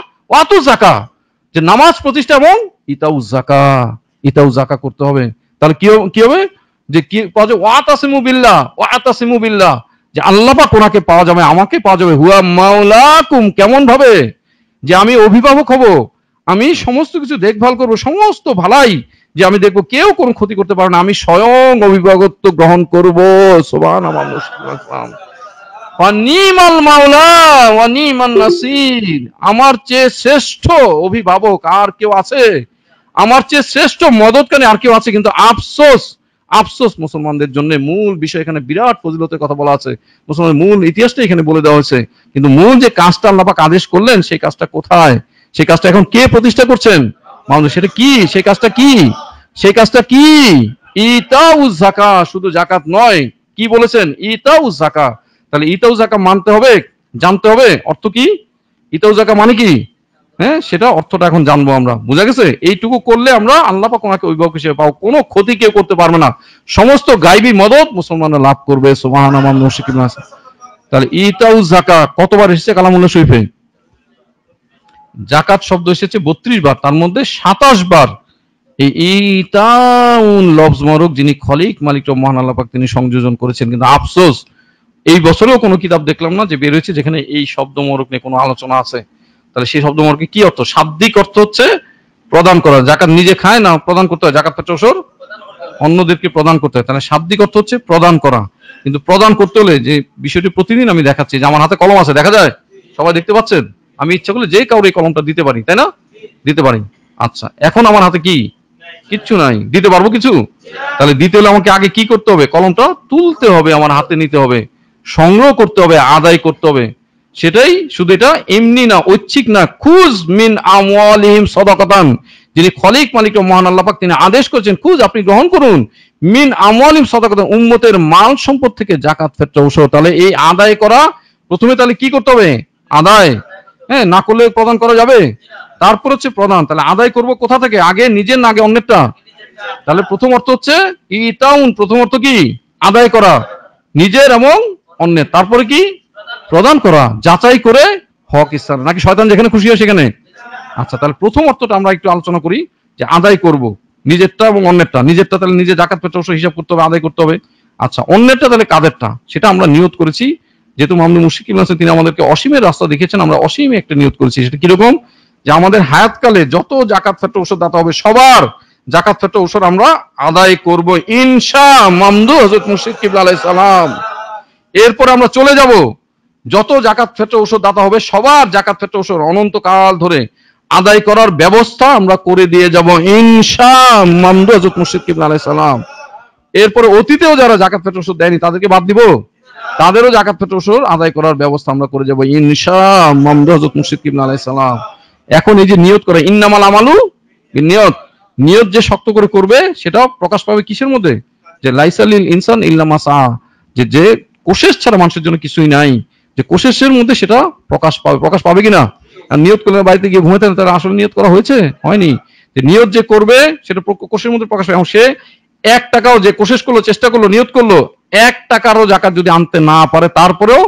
জাকা যে নামাজ প্রতিষ্ঠা এবং ইতাউ জাকা ইতাউ জাকা করতে হবে তাহলে কি কি হবে যে কি পাওয়া যাবে যে আল্লাহ পাওয়া যাবে আমাকে পাওয়া যাবে হুয়া মাওলাকুম কেমন ভাবে যে আমি অভিভাবক হব আমি সমস্ত কিছু দেখভাল করব সমস্ত ভালাই যে আমি দেখব কেউ কোনো ক্ষতি করতে পারে না আমি স্বয়ং অভিভাবকত্ব গ্রহণ করব সোবান আমার আমার চেয়ে শ্রেষ্ঠ অভিভাবক আর কেউ আছে আমার চেয়ে শ্রেষ্ঠ মদতকারী আর কেউ আছে কিন্তু আফসোস আফসোস মুসলমানদের জন্য মূল বিষয় এখানে বিরাট ফজিলতের কথা বলা আছে মুসলমানের মূল ইতিহাসটা এখানে বলে দেওয়া হয়েছে কিন্তু মূল যে কাজটা আল্লাপাক আদেশ করলেন সেই কাজটা কোথায় সেই কাজটা এখন কে প্রতিষ্ঠা করছেন মানুষ সেটা কি সেই কাজটা কি সেই কাজটা কি ইতাউ জাকা শুধু জাকাত নয় কি বলেছেন ইতাউজ জাকা তাহলে ইতাও জাকা মানতে হবে জানতে হবে অর্থ কি ইতাও জাকা মানে কি হ্যাঁ সেটা অর্থটা এখন জানবো আমরা বুঝা গেছে এইটুকু করলে আমরা আল্লাহ পাকে অভিভাবক হিসেবে পাবো কোনো ক্ষতি কেউ করতে পারবে না সমস্ত গাইবি মদত মুসলমানরা লাভ করবে সোমাহান তাহলে ইতাউ জাকা কতবার এসেছে কালামুল্লা শরীফে জাকাত শব্দ এসেছে বত্রিশ বার তার মধ্যে সাতাশ বার এই ইতাউন লফজ মরক যিনি খলিক মালিক মহান আল্লাহ পাক তিনি সংযোজন করেছেন কিন্তু আফসোস এই বছরেও কোনো কিতাব দেখলাম না যে বেরোয়েছে যেখানে এই শব্দ মোরক নিয়ে কোনো আলোচনা আছে তাহলে সেই শব্দ মোরকে কি অর্থ শাব্দিক অর্থ হচ্ছে প্রদান করা জাকাত নিজে খায় না প্রদান করতে হয় জাকাতটা চোষর অন্যদেরকে প্রদান করতে হয় তাহলে শাব্দিক অর্থ হচ্ছে প্রদান করা কিন্তু প্রদান করতে হলে যে বিষয়টি প্রতিদিন আমি দেখাচ্ছি যে আমার হাতে কলম আছে দেখা যায় সবাই দেখতে পাচ্ছেন আমি ইচ্ছা করলে যে কাউরে কলমটা দিতে পারি তাই না দিতে পারি আচ্ছা এখন আমার হাতে কি কিচ্ছু নাই দিতে পারবো কিছু তাহলে দিতে হলে আমাকে আগে কি করতে হবে কলমটা তুলতে হবে আমার হাতে নিতে হবে সংগ্রহ করতে হবে আদায় করতে হবে সেটাই শুধু এটা এমনি না ঐচ্ছিক না খুজ মিন আমিম সদাকতান যিনি খলিক মালিক মহান আল্লাপাক তিনি আদেশ করেছেন খুজ আপনি গ্রহণ করুন মিন আমিম সদাকতান উম্মতের মাল সম্পদ থেকে জাকাত ফেরত উৎস তাহলে এই আদায় করা প্রথমে তাহলে কি করতে হবে আদায় হ্যাঁ না করলে প্রদান করা যাবে তারপর হচ্ছে প্রদান তাহলে আদায় করব কোথা থেকে আগে নিজের না আগে অন্যটা তাহলে প্রথম অর্থ হচ্ছে ইটাউন প্রথম অর্থ কি আদায় করা নিজের এবং অন্য তারপরে কি প্রদান করা যাচাই করে হক ইসলাম নাকি শয়তান যেখানে খুশি হয় সেখানে আচ্ছা তাহলে প্রথম অর্থটা আমরা একটু আলোচনা করি যে আদায় করব নিজেরটা এবং অন্যেরটা নিজেরটা তাহলে নিজে জাকাত পেট্রোল হিসাব করতে হবে আদায় করতে হবে আচ্ছা অন্যেরটা তাহলে কাদেরটা সেটা আমরা নিয়োগ করেছি যেহেতু মামদু মুশিক ইমাসে তিনি আমাদেরকে অসীমের রাস্তা দেখেছেন আমরা অসীমে একটা নিয়োগ করেছি সেটা কিরকম যে আমাদের হায়াতকালে যত জাকাত ফেটে ঔষধ দাতা হবে সবার জাকাত ফেটে ঔষধ আমরা আদায় করব ইনশা মামদু হজরত মুশিক কিবলা আলাইহিস সালাম এরপর আমরা চলে যাব যত জাকাত ফেটে ওষুধ দাতা হবে সবার জাকাত ফেটে ওষুধ অনন্তকাল ধরে আদায় করার ব্যবস্থা আমরা করে দিয়ে যাব ইনশা মুর্শিদ কিবলা আলাই সালাম এরপরে অতীতেও যারা জাকাত ফেটে ওষুধ দেয়নি তাদেরকে বাদ দিব তাদেরও জাকাত ফেটে ওষুধ আদায় করার ব্যবস্থা আমরা করে যাব ইনশা মুর্শিদ কিবলা আলাই সালাম এখন এই যে নিয়ত করে ইন্নামাল আমালু নিয়ত নিয়ত যে শক্ত করে করবে সেটা প্রকাশ পাবে কিসের মধ্যে যে লাইসালিল ইনসান ইল্লামা সাহা যে যে কোশেষ ছাড়া মানুষের জন্য কিছুই নাই যে কোশেষের মধ্যে সেটা প্রকাশ পাবে প্রকাশ পাবে কিনা আর নিয়ত করলে বাড়িতে গিয়ে ঘুমাতে তার আসলে নিয়ত করা হয়েছে হয়নি যে নিয়ত যে করবে সেটা কোষের মধ্যে প্রকাশ পাবে এবং সে এক টাকাও যে কোশেষ করলো চেষ্টা করলো নিয়ত করলো এক টাকারও জাকাত যদি আনতে না পারে তারপরেও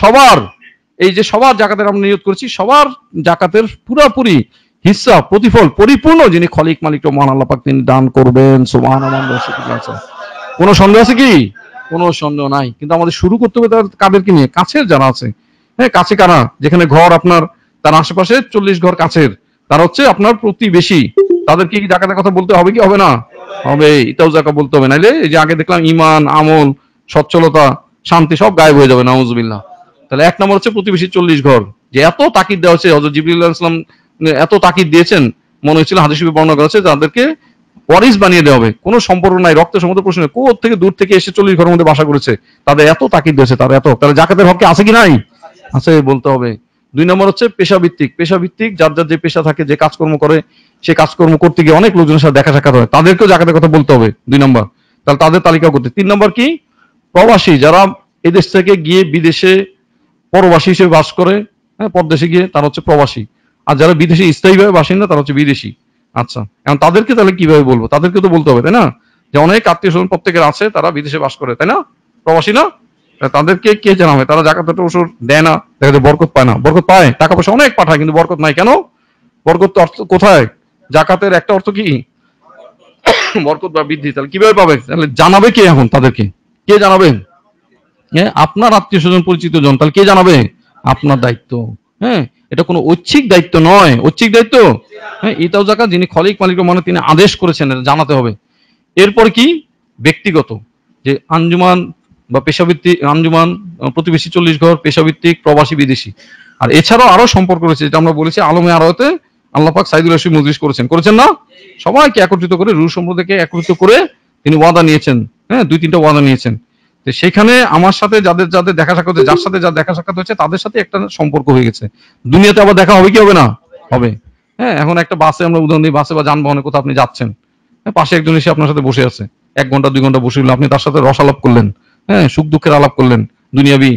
সবার এই যে সবার জাকাতের আমরা নিয়ত করেছি সবার জাকাতের পুরাপুরি হিসা প্রতিফল পরিপূর্ণ যিনি খলিক মালিক মহান আল্লাপাক তিনি দান করবেন সোমান কোনো সন্দেহ আছে কি কোনো সন্দেহ নাই কিন্তু আমাদের শুরু করতে হবে কাদেরকে নিয়ে কাছের যারা আছে হ্যাঁ কাছে কারা যেখানে ঘর আপনার তার আশেপাশে চল্লিশ ঘর কাছের তার হচ্ছে আপনার প্রতিবেশী তাদেরকে কি ডাকাতের কথা বলতে হবে কি হবে না হবে এটাও জাকা বলতে হবে নাইলে এই যে আগে দেখলাম ইমান আমল সচ্ছলতা শান্তি সব গায়েব হয়ে যাবে নাউজবিল্লাহ তাহলে এক নম্বর হচ্ছে প্রতিবেশী চল্লিশ ঘর যে এত তাকিদ দেওয়া হচ্ছে হজরত জিবুল্লাহ ইসলাম এত তাকিদ দিয়েছেন মনে হচ্ছিল হাদিস বর্ণনা করেছে তাদেরকে ওয়ারিস বানিয়ে দেওয়া হবে কোনো সম্পর্ক নাই রক্ত সমুদ্র প্রশ্ন কোথ থেকে দূর থেকে এসে চল্লিশ ঘরের মধ্যে বাসা করেছে তাদের এত তাকিদ দিয়েছে তারা এত তাহলে জাকাতের হককে আছে কি নাই আছে বলতে হবে দুই নম্বর হচ্ছে পেশাভিত্তিক পেশাভিত্তিক যার যার যে পেশা থাকে যে কাজকর্ম করে সে কাজকর্ম করতে গিয়ে অনেক লোকজনের সাথে দেখা সাক্ষাৎ হয় তাদেরকেও জাকাতের কথা বলতে হবে দুই নম্বর তাহলে তাদের তালিকা করতে তিন নম্বর কি প্রবাসী যারা এদেশ থেকে গিয়ে বিদেশে পরবাসী হিসেবে বাস করে হ্যাঁ পরদেশে গিয়ে তারা হচ্ছে প্রবাসী আর যারা বিদেশি স্থায়ীভাবে বাসিন্দা তারা হচ্ছে বিদেশি আচ্ছা এখন তাদেরকে তাহলে কিভাবে বলবো তাদেরকে তো বলতে হবে তাই না যে অনেক আত্মীয় স্বজন প্রত্যেকের আছে তারা বিদেশে বাস করে তাই না প্রবাসী না তাদেরকে কে জানা হয় তারা জাকাতের ওষুধ দেয় না দেখা যায় বরকত পায় না বরকত পায় টাকা পয়সা অনেক পাঠায় কিন্তু বরকত নাই কেন বরকত অর্থ কোথায় জাকাতের একটা অর্থ কি বরকত বা বৃদ্ধি তাহলে কিভাবে পাবে তাহলে জানাবে কে এখন তাদেরকে কে জানাবে আপনার আত্মীয় স্বজন পরিচিত জন তাহলে কে জানাবে আপনার দায়িত্ব হ্যাঁ এটা কোনো ঐচ্ছিক দায়িত্ব নয় ঐচ্ছিক দায়িত্ব হ্যাঁ ইতাও জাকা যিনি খলিক মালিক মানে তিনি আদেশ করেছেন জানাতে হবে এরপর কি ব্যক্তিগত যে আঞ্জুমান বা পেশাভিত্তিক আঞ্জুমান প্রতিবেশী চল্লিশ ঘর পেশাভিত্তিক প্রবাসী বিদেশি আর এছাড়াও আরো সম্পর্ক রয়েছে যেটা আমরা বলেছি আলমে আড়তে আল্লাপাক সাইদুল রশিদ মজরিস করেছেন করেছেন না সবাইকে একত্রিত করে রুশ সম্প্রদায়কে একত্রিত করে তিনি ওয়াদা নিয়েছেন হ্যাঁ দুই তিনটা ওয়াদা নিয়েছেন তো সেখানে আমার সাথে যাদের যাদের দেখা সাক্ষাৎ যার সাথে যা দেখা সাক্ষাৎ হয়েছে তাদের সাথে একটা সম্পর্ক হয়ে গেছে দুনিয়াতে আবার দেখা হবে কি হবে না হবে হ্যাঁ এখন একটা বাসে আমরা উদাহরণ দিই বাসে বা যানবাহনে কোথাও আপনি যাচ্ছেন হ্যাঁ, পাশে একজন এসে আপনার সাথে বসে আছে এক ঘন্টা দুই ঘন্টা বসে আপনি তার সাথে রস আলাপ করলেন হ্যাঁ সুখ দুঃখের আলাপ করলেন দুনিয়াবি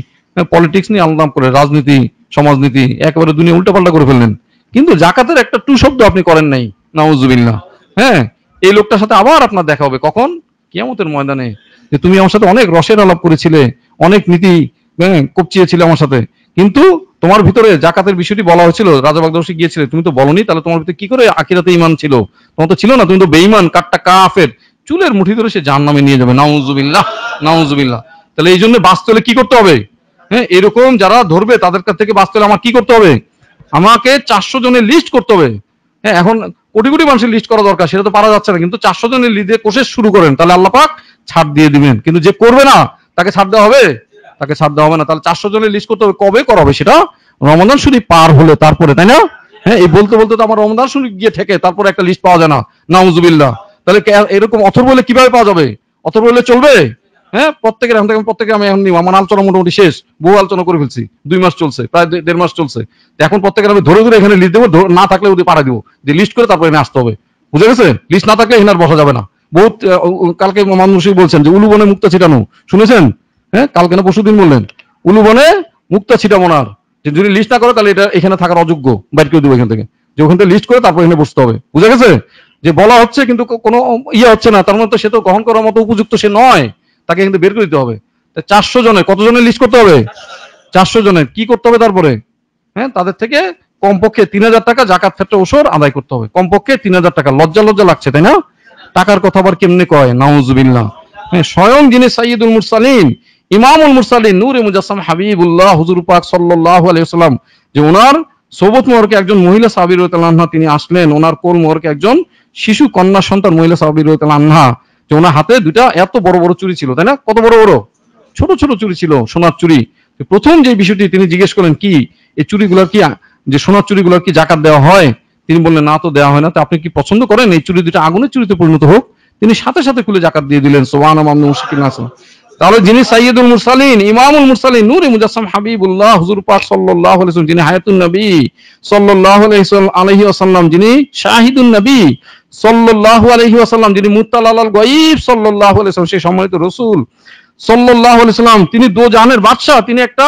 পলিটিক্স হ্যাঁ, নিয়ে আলাদা করে রাজনীতি সমাজনীতি একেবারে দুনিয়া উল্টাপাল্টা করে ফেললেন কিন্তু জাকাতের একটা টু শব্দ আপনি করেন নাই নাউজুবিল্লাহ হ্যাঁ এই লোকটার সাথে আবার আপনার দেখা হবে কখন কেমতের ময়দানে যে তুমি আমার সাথে অনেক রসের আলাপ করেছিলে অনেক নীতি হ্যাঁ, কপচিয়েছিলে আমার সাথে কিন্তু তোমার ভিতরে জাকাতের বিষয়টি বলা হয়েছিল রাজা বাগদর্শী গিয়েছিলে তুমি তো বলনি তাহলে তোমার ভিতরে কি করে আখিরাতে ইমান ছিল তোমার তো ছিল না তুমি তো বেইমান কাটটা কাফের চুলের মুঠি ধরে সে জাহান নামে নিয়ে যাবে নাউজুবিল্লাহ নাউজুবিল্লাহ তাহলে এই জন্য বাস্তলে কি করতে হবে হ্যাঁ এরকম যারা ধরবে তাদের কাছ থেকে বাস্তলে আমার কি করতে হবে আমাকে চারশো জনের লিস্ট করতে হবে হ্যাঁ এখন কোটি কোটি মানুষের লিস্ট করা দরকার সেটা তো পারা যাচ্ছে না কিন্তু চারশো জনের লিস্টে কোশেষ শুরু করেন তাহলে আল্লাহ পাক ছাড় দিয়ে দিবেন কিন্তু যে করবে না তাকে ছাড় দেওয়া হবে তাকে ছাড় দেওয়া হবে না তাহলে চারশো জনের লিস্ট করতে হবে কবে করা হবে সেটা রমদান শরীফ পার হলে তারপরে তাই না হ্যাঁ এই বলতে বলতে তো আমার রমদান শরীফ গিয়ে থেকে তারপরে একটা লিস্ট পাওয়া যায় না নাউজুবিল্লাহ তাহলে এরকম অথর বলে কিভাবে পাওয়া যাবে অথর বলে চলবে হ্যাঁ প্রত্যেকের এখন থেকে প্রত্যেকে আমি এখন আমার আলোচনা মোটামুটি শেষ বহু আলোচনা করে ফেলছি দুই মাস চলছে প্রায় দেড় মাস চলছে এখন প্রত্যেকের আমি ধরে ধরে এখানে লিস্ট দেবো না থাকলে ওদের পাড়া দিব যে লিস্ট করে তারপরে এনে আসতে হবে বুঝে গেছে লিস্ট না থাকলে এখানে আর বসা যাবে না বহুত কালকে মানুষই বলছেন যে উলুবনে মুক্তা ছিটানো শুনেছেন হ্যাঁ কালকে না পরশুদিন বললেন উলুবনে মুক্তা ছিটাবো না যে যদি লিস্ট না করে তাহলে এটা এখানে থাকার অযোগ্য বাইর করে দেবো এখান থেকে যে ওখান থেকে লিস্ট করে তারপর এখানে বসতে হবে বুঝা গেছে যে বলা হচ্ছে কিন্তু কোনো ইয়ে হচ্ছে না তার মধ্যে মানে সে তো গ্রহণ করার মতো উপযুক্ত সে নয় তাকে কিন্তু বের করে দিতে হবে চারশো জনে কত জনের লিস্ট করতে হবে চারশো জনের কি করতে হবে তারপরে হ্যাঁ তাদের থেকে কমপক্ষে তিন হাজার টাকা জাকাত ক্ষেত্রে ওষুধ আদায় করতে হবে কমপক্ষে তিন হাজার টাকা লজ্জা লজ্জা লাগছে তাই না টাকার কথা আবার কেমনে কয় নাউজুবিল্লাহ হ্যাঁ স্বয়ং যিনি সাইয়দুল মুরসালিম ইমামুল মুরসালিন নূরে মুজাসম হাবিবুল্লাহ হুজুর পাক সাল্লাহ আলাইহি যে ওনার সৌবত মোহরকে একজন মহিলা সাহাবী রাদিয়াল্লাহু আনহা তিনি আসলেন ওনার কোল মোহরকে একজন শিশু কন্যা সন্তান মহিলা সাহাবী রাদিয়াল্লাহু আনহা যে ওনার হাতে দুটা এত বড় বড় চুরি ছিল তাই না কত বড় বড় ছোট ছোট চুরি ছিল সোনার চুরি প্রথম যে বিষয়টি তিনি জিজ্ঞেস করেন কি এই চুরিগুলোর কি যে সোনার চুরিগুলোর কি জাকাত দেওয়া হয় তিনি বললেন না তো দেওয়া হয় না তো আপনি কি পছন্দ করেন এই চুরি দুটো আগুনের চুরিতে পরিণত হোক তিনি সাথে সাথে খুলে জাকাত দিয়ে দিলেন সোহান তাহলে যিনি সাইয়দুল মুরসালিন ইমামুল মুরসালিন নূর মুজাসম হাবিবুল্লাহ হুজুর পাক সাল্লাহ আলাইসম যিনি হায়াতুল নবী সাল্লাহ আলহি আসাল্লাম যিনি শাহিদুল নবী সাল্লাহ আলহি আসাল্লাম যিনি মুতাল গয়িব সাল্লাহ আলাইসম সেই সম্মানিত রসুল সাল্লাহ আলাইসাল্লাম তিনি দো জাহানের বাদশাহ তিনি একটা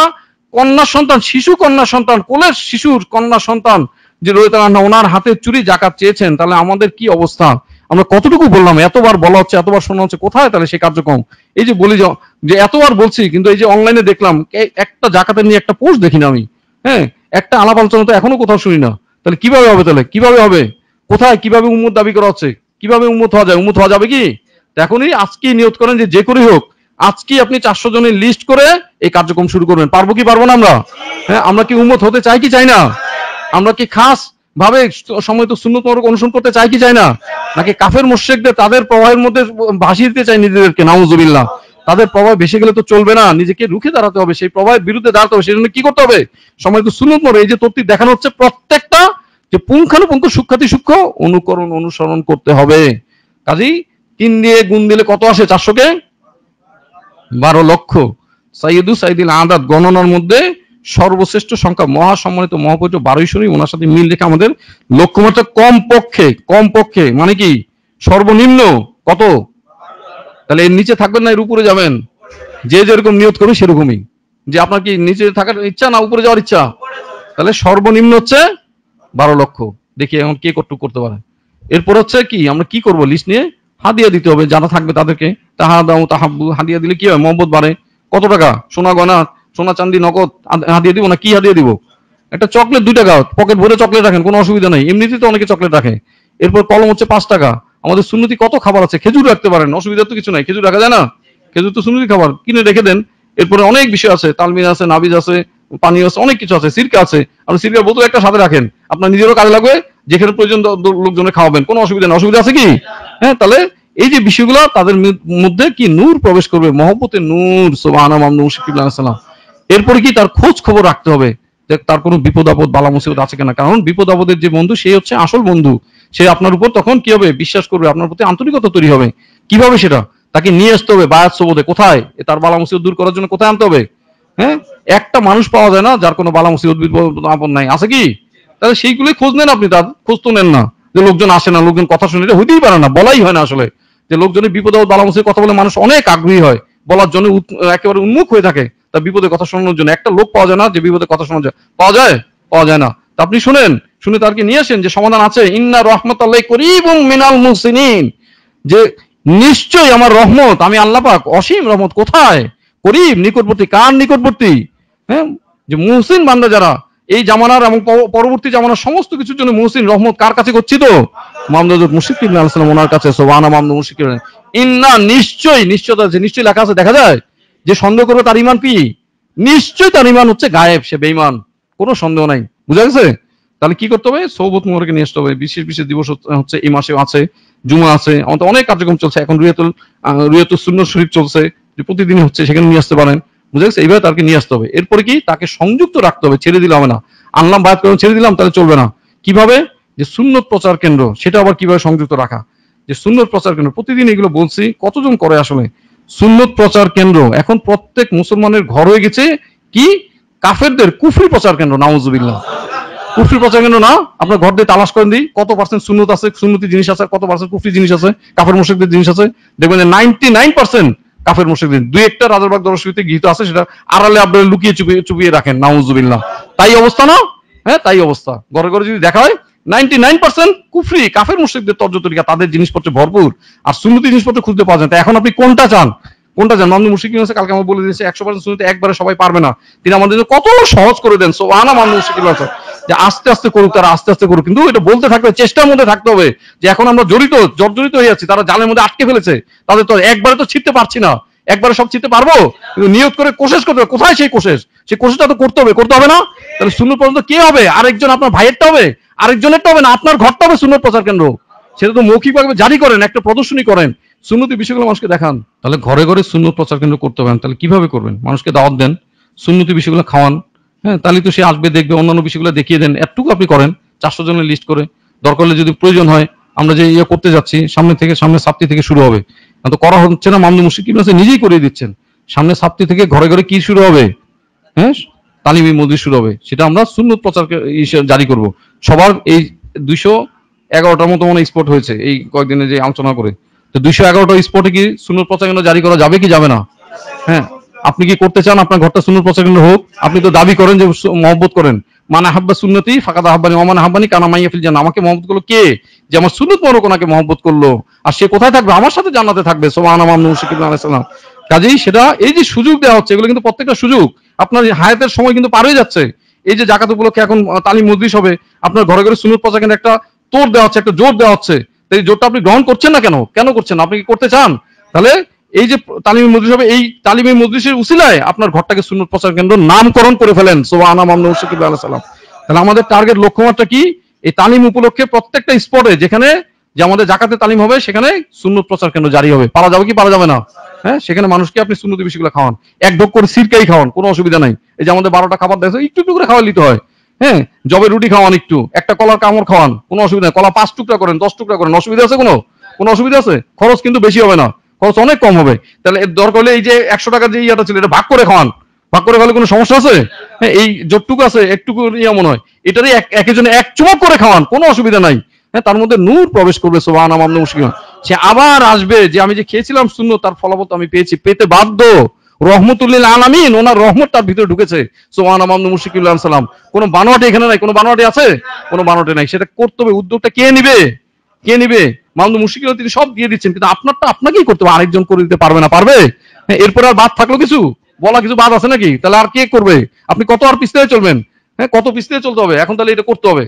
কন্যা সন্তান শিশু কন্যা সন্তান কোলের শিশুর কন্যা সন্তান যে রোহিত রান্না ওনার হাতে চুরি জাকাত চেয়েছেন তাহলে আমাদের কি অবস্থা আমরা কতটুকু বললাম এতবার বলা হচ্ছে এতবার শোনা হচ্ছে কোথায় তাহলে সে কার্যক্রম এই যে বলি যে এতবার বলছি কিন্তু এই যে অনলাইনে দেখলাম একটা জাকাতের নিয়ে একটা পোস্ট দেখি না আমি হ্যাঁ একটা আলাপ আলোচনা তো এখনো কোথাও শুনি না তাহলে কিভাবে হবে তাহলে কিভাবে হবে কোথায় কিভাবে উম্মত দাবি করা হচ্ছে কিভাবে উম্মত হওয়া যায় উম্মত হওয়া যাবে কি এখনই আজকে নিয়োগ করেন যে যে করে হোক আজকে আপনি চারশো জনের লিস্ট করে এই কার্যক্রম শুরু করবেন পারবো কি পারবো না আমরা হ্যাঁ আমরা কি উম্মত হতে চাই কি চাই না আমরা কি খাস ভাবে সময় তো শূন্য তোমার অনুসরণ করতে চাই কি চাই না নাকি কাফের মোশেকদের তাদের প্রবাহের মধ্যে ভাসিয়ে দিতে চাই নিজেদেরকে নাউজুবিল্লাহ তাদের প্রবাহ বেশি গেলে তো চলবে না নিজেকে রুখে দাঁড়াতে হবে সেই প্রভাবের বিরুদ্ধে দাঁড়াতে হবে সেই জন্য কি করতে হবে সময় তো শূন্য মরে এই যে তথ্য দেখানো হচ্ছে প্রত্যেকটা যে পুঙ্খানুপুঙ্খ সূক্ষাতি সূক্ষ্ম অনুকরণ অনুসরণ করতে হবে কাজেই তিন দিয়ে গুণ দিলে কত আসে চারশোকে বারো লক্ষ সাইদু সাইদিন আদাত গণনার মধ্যে সর্বশ্রেষ্ঠ সংখ্যা মহাসম্মানিত মহাপূজ্য বারোইশ্বরী ওনার সাথে মিল রেখে আমাদের লক্ষ্যমাত্রা কম পক্ষে কম পক্ষে মানে কি সর্বনিম্ন কত তাহলে এর নিচে থাকবেন না এর উপরে যাবেন যে যেরকম নিয়ত করবে সেরকমই যে আপনার কি নিচে থাকার ইচ্ছা না উপরে যাওয়ার ইচ্ছা তাহলে সর্বনিম্ন হচ্ছে বারো লক্ষ দেখি এখন কে কটুক করতে পারে এরপর হচ্ছে কি আমরা কি করব লিস্ট নিয়ে হাদিয়া দিতে হবে যারা থাকবে তাদেরকে তাহা দাও তাহাবু হাদিয়া দিলে কি হয় মোহাম্মদ বাড়ে কত টাকা সোনা গনা সোনা চান্দি নগদ হাতিয়ে দিব না কি হাতিয়ে দিব একটা চকলেট দুই টাকা পকেট ভরে চকলেট রাখেন কোনো অসুবিধা নেই এমনিতেই তো অনেকে চকলেট রাখে এরপর কলম হচ্ছে পাঁচ টাকা আমাদের সুন্নতি কত খাবার আছে খেজুর রাখতে পারেন অসুবিধা তো কিছু নাই খেজুর রাখা যায় না খেজুর তো সুন্নতি খাবার কিনে রেখে দেন এরপরে অনেক বিষয় আছে তালমিন আছে নাবিজ আছে পানি আছে অনেক কিছু আছে সিরকা আছে আপনি সিরকার বোতল একটা সাথে রাখেন আপনার নিজেরও কাজে লাগবে যেখানে প্রয়োজন লোকজনে খাওয়াবেন কোনো অসুবিধা নেই অসুবিধা আছে কি হ্যাঁ তাহলে এই যে বিষয়গুলো তাদের মধ্যে কি নূর প্রবেশ করবে মহব্বতের নূর সোবাহ আনাম আমি সালাম এরপরে কি তার খোঁজ খবর রাখতে হবে তার কোনো বিপদ আপদ বালা মুসিবত আছে কিনা কারণ বিপদ আপদের যে বন্ধু সে হচ্ছে আসল বন্ধু সে আপনার উপর তখন কি হবে বিশ্বাস করবে আপনার প্রতি আন্তরিকতা তৈরি হবে কিভাবে সেটা তাকে নিয়ে আসতে হবে বায়াত কোথায় তার বালা মুসিবত দূর করার জন্য কোথায় আনতে হবে হ্যাঁ একটা মানুষ পাওয়া যায় না যার কোনো বালা মুসিবত বিপদ আপদ নাই আছে কি তাহলে সেইগুলোই খোঁজ নেন আপনি তার খোঁজ তো নেন না যে লোকজন আসে না লোকজন কথা শুনে এটা হইতেই পারে না বলাই হয় না আসলে যে লোকজনের বিপদ বালা মুসিবত কথা বলে মানুষ অনেক আগ্রহী হয় বলার জন্য একেবারে উন্মুখ হয়ে থাকে তা বিপদে কথা শোনানোর জন্য একটা লোক পাওয়া যায় না যে বিপদে কথা শোনা যায় পাওয়া যায় পাওয়া যায় না তা আপনি শুনেন শুনে তারকে নিয়ে আসেন যে সমাধান আছে ইন্না রহমত আল্লাহ করিবং মিনাল মুসিন যে নিশ্চয়ই আমার রহমত আমি আল্লাহ পাক অসীম রহমত কোথায় করিম নিকটবর্তী কার নিকটবর্তী হ্যাঁ যে মুহসিন বান্দা যারা এই জামানার এবং পরবর্তী জামানার সমস্ত কিছুর জন্য মুহসিন রহমত কার কাছে করছি তো মোহাম্মদ মুশিক ইবনে ওনার কাছে সোবানা মোহাম্মদ মুশিক ইন্না নিশ্চয়ই নিশ্চয়তা যে নিশ্চয়ই লেখা আছে দেখা যায় যে সন্দেহ করবে তার ইমান কি নিশ্চয়ই তার ইমান হচ্ছে গায়েব সে বেইমান কোন সন্দেহ নাই বুঝা গেছে তাহলে কি করতে হবে সৌবত মোহরকে নিয়ে আসতে হবে বিশেষ বিশেষ দিবস হচ্ছে এই মাসেও আছে জুমা আছে আমাদের অনেক কার্যক্রম চলছে এখন রুয়েতুল রুয়েতুল সুন্ন শরীফ চলছে যে প্রতিদিন হচ্ছে সেখানে নিয়ে আসতে পারেন বুঝা গেছে এইভাবে তাকে নিয়ে আসতে হবে এরপরে কি তাকে সংযুক্ত রাখতে হবে ছেড়ে দিলে হবে না আনলাম বায়াত করে ছেড়ে দিলাম তাহলে চলবে না কিভাবে যে সুন্নত প্রচার কেন্দ্র সেটা আবার কিভাবে সংযুক্ত রাখা যে সুন্দর প্রচার কেন্দ্র প্রতিদিন এগুলো বলছি কতজন করে আসলে সুন্নত প্রচার কেন্দ্র এখন প্রত্যেক মুসলমানের ঘর হয়ে গেছে কি কাফেরদের কুফরি প্রচার কেন্দ্র নাউজুবিল্লাহ কুফরি প্রচার কেন্দ্র না আপনার ঘর দিয়ে তালাশ করেন দিই কত পার্সেন্ট সুন্নত আছে সুন্নতি জিনিস আছে কত পার্সেন্ট কুফরি জিনিস আছে কাফের মুশিকদের জিনিস আছে দেখবেন যে নাইনটি নাইন পার্সেন্ট কাফের মুশিকদের দুই একটা রাজারবাগ দরশকীতে গৃহীত আছে সেটা আড়ালে আপনারা লুকিয়ে চুপিয়ে চুপিয়ে রাখেন নাউজুবিল্লাহ তাই অবস্থা না হ্যাঁ তাই অবস্থা ঘরে ঘরে যদি দেখা হয় কুফরি কাফের তর্জ তরিকা তাদের ভরপুর আর সুন্নতি জিনিসপত্র খুঁজতে পাওয়া যায় এখন আপনি কোনটা চান কোনটা কালকে বলে একশো পার্সেন্ট শুনতে একবারে সবাই পারবে না তিনি আমাদের কত সহজ করে দেন সো আনা যে আস্তে আস্তে করুক তারা আস্তে আস্তে করুক কিন্তু এটা বলতে থাকবে চেষ্টার মধ্যে থাকতে হবে যে এখন আমরা জড়িত জর্জরিত হয়ে যাচ্ছি তারা জালের মধ্যে আটকে ফেলেছে তাদের তো একবারে তো ছিটতে পারছি না একবারে সব ছিটতে পারবো কিন্তু নিয়োগ করে কোশেষ করতে হবে কোথায় সেই কোশেষ সেই কোশেষটা তো করতে হবে করতে হবে না তাহলে শূন্য পর্যন্ত কে হবে আরেকজন আপনার ভাইয়েরটা হবে আরেকজনের হবে না আপনার ঘরটা হবে সুন্নত প্রচার কেন্দ্র সেটা তো মৌখিকভাবে জারি করেন একটা প্রদর্শনী করেন সুন্নতি বিষয়গুলো মানুষকে দেখান তাহলে ঘরে ঘরে সুন্নত প্রচার কেন্দ্র করতে পারেন তাহলে কিভাবে করবেন মানুষকে দাওয়াত দেন সুন্নতি বিষয়গুলো খাওয়ান হ্যাঁ তাহলে তো সে আসবে দেখবে অন্যান্য বিষয়গুলো দেখিয়ে দেন একটুকু আপনি করেন চারশো জনের লিস্ট করে দরকার হলে যদি প্রয়োজন হয় আমরা যে ইয়ে করতে যাচ্ছি সামনে থেকে সামনে সাপ্তি থেকে শুরু হবে তো করা হচ্ছে না মামনি মুশিদ কিবলা নিজেই করিয়ে দিচ্ছেন সামনে সাপ্তি থেকে ঘরে ঘরে কি শুরু হবে হ্যাঁ তালিমি মোদি শুরু হবে সেটা আমরা সুন্নত প্রচার জারি করব সবার এই দুইশো এগারোটার মতো মনে স্পট হয়েছে এই কয়েকদিনে যে আলোচনা করে তো দুইশো এগারোটা স্পটে কি সুন্দর প্রচারকেন্দ্র জারি করা যাবে কি যাবে না হ্যাঁ আপনি কি করতে চান আপনার ঘরটা সুন্দর প্রচারকেন্দ্র হোক আপনি তো দাবি করেন যে মহব্বত করেন মানে হাব্বা সুন্নতি ফাঁকা হাব্বানি অমানে হাব্বানি কানা মাইয়া ফিল জান আমাকে মহব্বত করলো কে যে আমার সুন্নত মরক ওনাকে মহব্বত করলো আর সে কোথায় থাকবে আমার সাথে জানাতে থাকবে সোমান আমার কাজেই সেটা এই যে সুযোগ দেওয়া হচ্ছে এগুলো কিন্তু প্রত্যেকটা সুযোগ আপনার হায়াতের সময় কিন্তু পার হয়ে যাচ্ছে এই যে জাকাত উপলক্ষে এখন তালিম মজলিস হবে আপনার ঘরে ঘরে সুনুদ পচাকের একটা তোর দেওয়া হচ্ছে একটা জোর দেওয়া হচ্ছে এই জোরটা আপনি গ্রহণ করছেন না কেন কেন করছেন আপনি কি করতে চান তাহলে এই যে তালিমের মজলিস হবে এই তালিমি মজলিসের উশিলায় আপনার ঘরটাকে সুনুর প্রচার কেন্দ্র নামকরণ করে ফেলেন সোহানা মামলা সালাম তাহলে আমাদের টার্গেট লক্ষ্যমাত্রা কি এই তালিম উপলক্ষে প্রত্যেকটা স্পটে যেখানে যে আমাদের জাকাতের তালিম হবে সেখানে সুন্নত প্রচার কেন্দ্র জারি হবে পারা যাবে কি পারা যাবে না হ্যাঁ সেখানে মানুষকে আপনি সুন্নতি বিষয়গুলো খাওয়ান এক ডোক করে সিরকাই খাওয়ান কোনো অসুবিধা নাই এই যে আমাদের বারোটা খাবার দেখছে একটু একটু করে খাওয়া নিতে হয় হ্যাঁ জবের রুটি খাওয়ান একটু একটা কলার কামড় খাওয়ান কোনো অসুবিধা নেই কলা পাঁচ টুকরা করেন দশ টুকরা করেন অসুবিধা আছে কোনো কোনো অসুবিধা আছে খরচ কিন্তু বেশি হবে না খরচ অনেক কম হবে তাহলে এর দরকার হলে এই যে একশো টাকার যে ইয়াটা ছিল এটা ভাগ করে খাওয়ান ভাগ করে খাওয়ালে কোনো সমস্যা আছে হ্যাঁ এই যতটুকু আছে একটুকু ইয়ে মনে হয় এটারই একজনে এক চুমক করে খাওয়ান কোনো অসুবিধা নাই হ্যাঁ তার মধ্যে নূর প্রবেশ করবে সোহান সে আবার আসবে যে আমি যে খেয়েছিলাম শূন্য তার ফলাফল আমি পেয়েছি পেতে বাধ্য রহমতুল্লিল আলামিন ওনার রহমত তার ভিতরে ঢুকেছে সোহান আমামদু মুশিকুল্লাহ সালাম কোনো বানোয়াটি এখানে নাই কোনো বানোয়াটি আছে কোনো বানোয়াটি নাই সেটা করতে হবে উদ্যোগটা কে নিবে কে নিবে মামদু মুশকিল তিনি সব দিয়ে দিচ্ছেন কিন্তু আপনারটা আপনাকেই করতে হবে আরেকজন করে দিতে পারবে না পারবে হ্যাঁ, এরপরে আর বাদ থাকলো কিছু বলা কিছু বাদ আছে নাকি তাহলে আর কে করবে আপনি কত আর পিছতে চলবেন হ্যাঁ কত পিছতে চলতে হবে এখন তাহলে এটা করতে হবে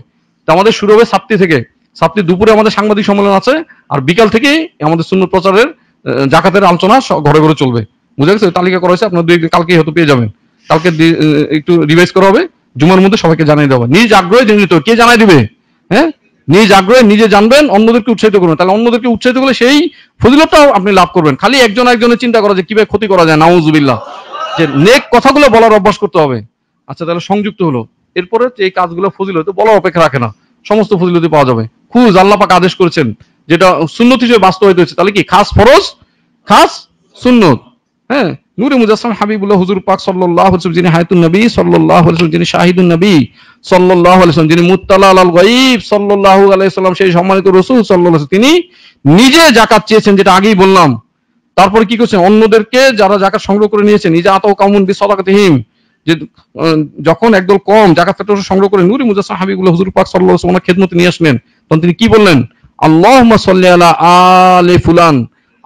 তা আমাদের শুরু হবে সাপ্তি থেকে সাপ্তি দুপুরে আমাদের সাংবাদিক সম্মেলন আছে আর বিকাল থেকে আমাদের শূন্য প্রচারের জাকাতের আলোচনা ঘরে ঘরে চলবে বুঝা গেছে তালিকা করা হয়েছে আপনার দুই কালকে হয়তো পেয়ে যাবেন কালকে একটু রিভাইজ করা হবে জুমার মধ্যে সবাইকে জানিয়ে দেওয়া নিজ আগ্রহে জেনে কে জানাই দিবে হ্যাঁ নিজ আগ্রহে নিজে জানবেন অন্যদেরকে উৎসাহিত করবেন তাহলে অন্যদেরকে উৎসাহিত করলে সেই ফজিলতটাও আপনি লাভ করবেন খালি একজন একজনের চিন্তা করা যে কিভাবে ক্ষতি করা যায় নাউজুবিল্লাহ যে নেক কথাগুলো বলার অভ্যাস করতে হবে আচ্ছা তাহলে সংযুক্ত হলো এরপরে যে কাজগুলো ফজিলত বলার অপেক্ষা রাখে না সমস্ত ফজিলতি পাওয়া যাবে খুজ পাক আদেশ করেছেন যেটা সুন্নত হিসেবে বাস্তবায়িত হয়েছে তাহলে কি খাস ফরজ খাস সুন্নত হ্যাঁ নুরে মুজাসম হাবিবুল্লাহ হুজুর পাক সাল্লাহ যিনি হায়াতুল নবী সাল্লাহ আলসম যিনি শাহিদুল নবী সাল্লাহ আলসম যিনি মুতাল্লা আল গাইব সাল্লাহ আলাইসাল্লাম সেই সম্মানিত রসুল সাল্লাহ তিনি নিজে জাকাত চেয়েছেন যেটা আগেই বললাম তারপর কি করছেন অন্যদেরকে যারা জাকাত সংগ্রহ করে নিয়েছেন নিজে আতাও কামুন বি সদাকাতহিম যে যখন একদল কম জাকাতটা সংগ্রহ করে নুরি মুজাসম হাবিবুল্লাহ হুজুর পাক সাল্লাহ ওনার খেদমতে নিয়ে আসলেন তখন তিনি কি বললেন আল্লাহমা সল্লি আলা আলে ফুলান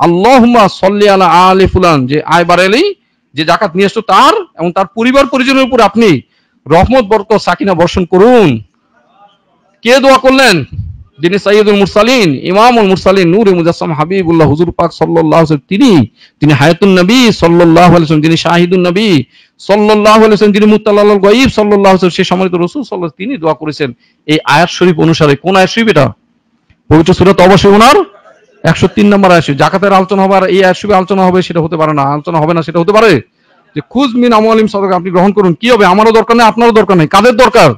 আল্লাহমা সল্লি আলা আলে ফুলান যে আয় বাড়ালেই যে জাকাত নিয়ে আসতো তার এবং তার পরিবার পরিজনের উপর আপনি রহমত বর্ত সাকিনা বর্ষণ করুন কে দোয়া করলেন যিনি সাইয়দুল মুরসালিন ইমামুল মুরসালিন নূরে মুজাসম হাবিবুল্লাহ হুজুর পাক সাল্লাহ তিনি তিনি হায়াতুল নবী সাল্লাহ আলসালাম যিনি শাহিদুল নবী সাল্লাহ আলসালাম যিনি মুতাল্লাহ গয়িব সাল্লাহ আলসালাম সেই সম্মানিত রসুল সাল্লাহ তিনি দোয়া করেছেন এই আয়াত শরীফ অনুসারে কোন আয়াত শরীফ এটা পবিত্র সুরাত অবশ্যই ওনার একশো তিন নম্বর আয়াত জাকাতের আলোচনা হবে আর এই আয়াত শরীফ আলোচনা হবে সেটা হতে পারে না আলোচনা হবে না সেটা হতে পারে যে খুজ মিন আমলিম সদক আপনি গ্রহণ করুন কি হবে আমারও দরকার নেই আপনারও দরকার নেই কাদের দরকার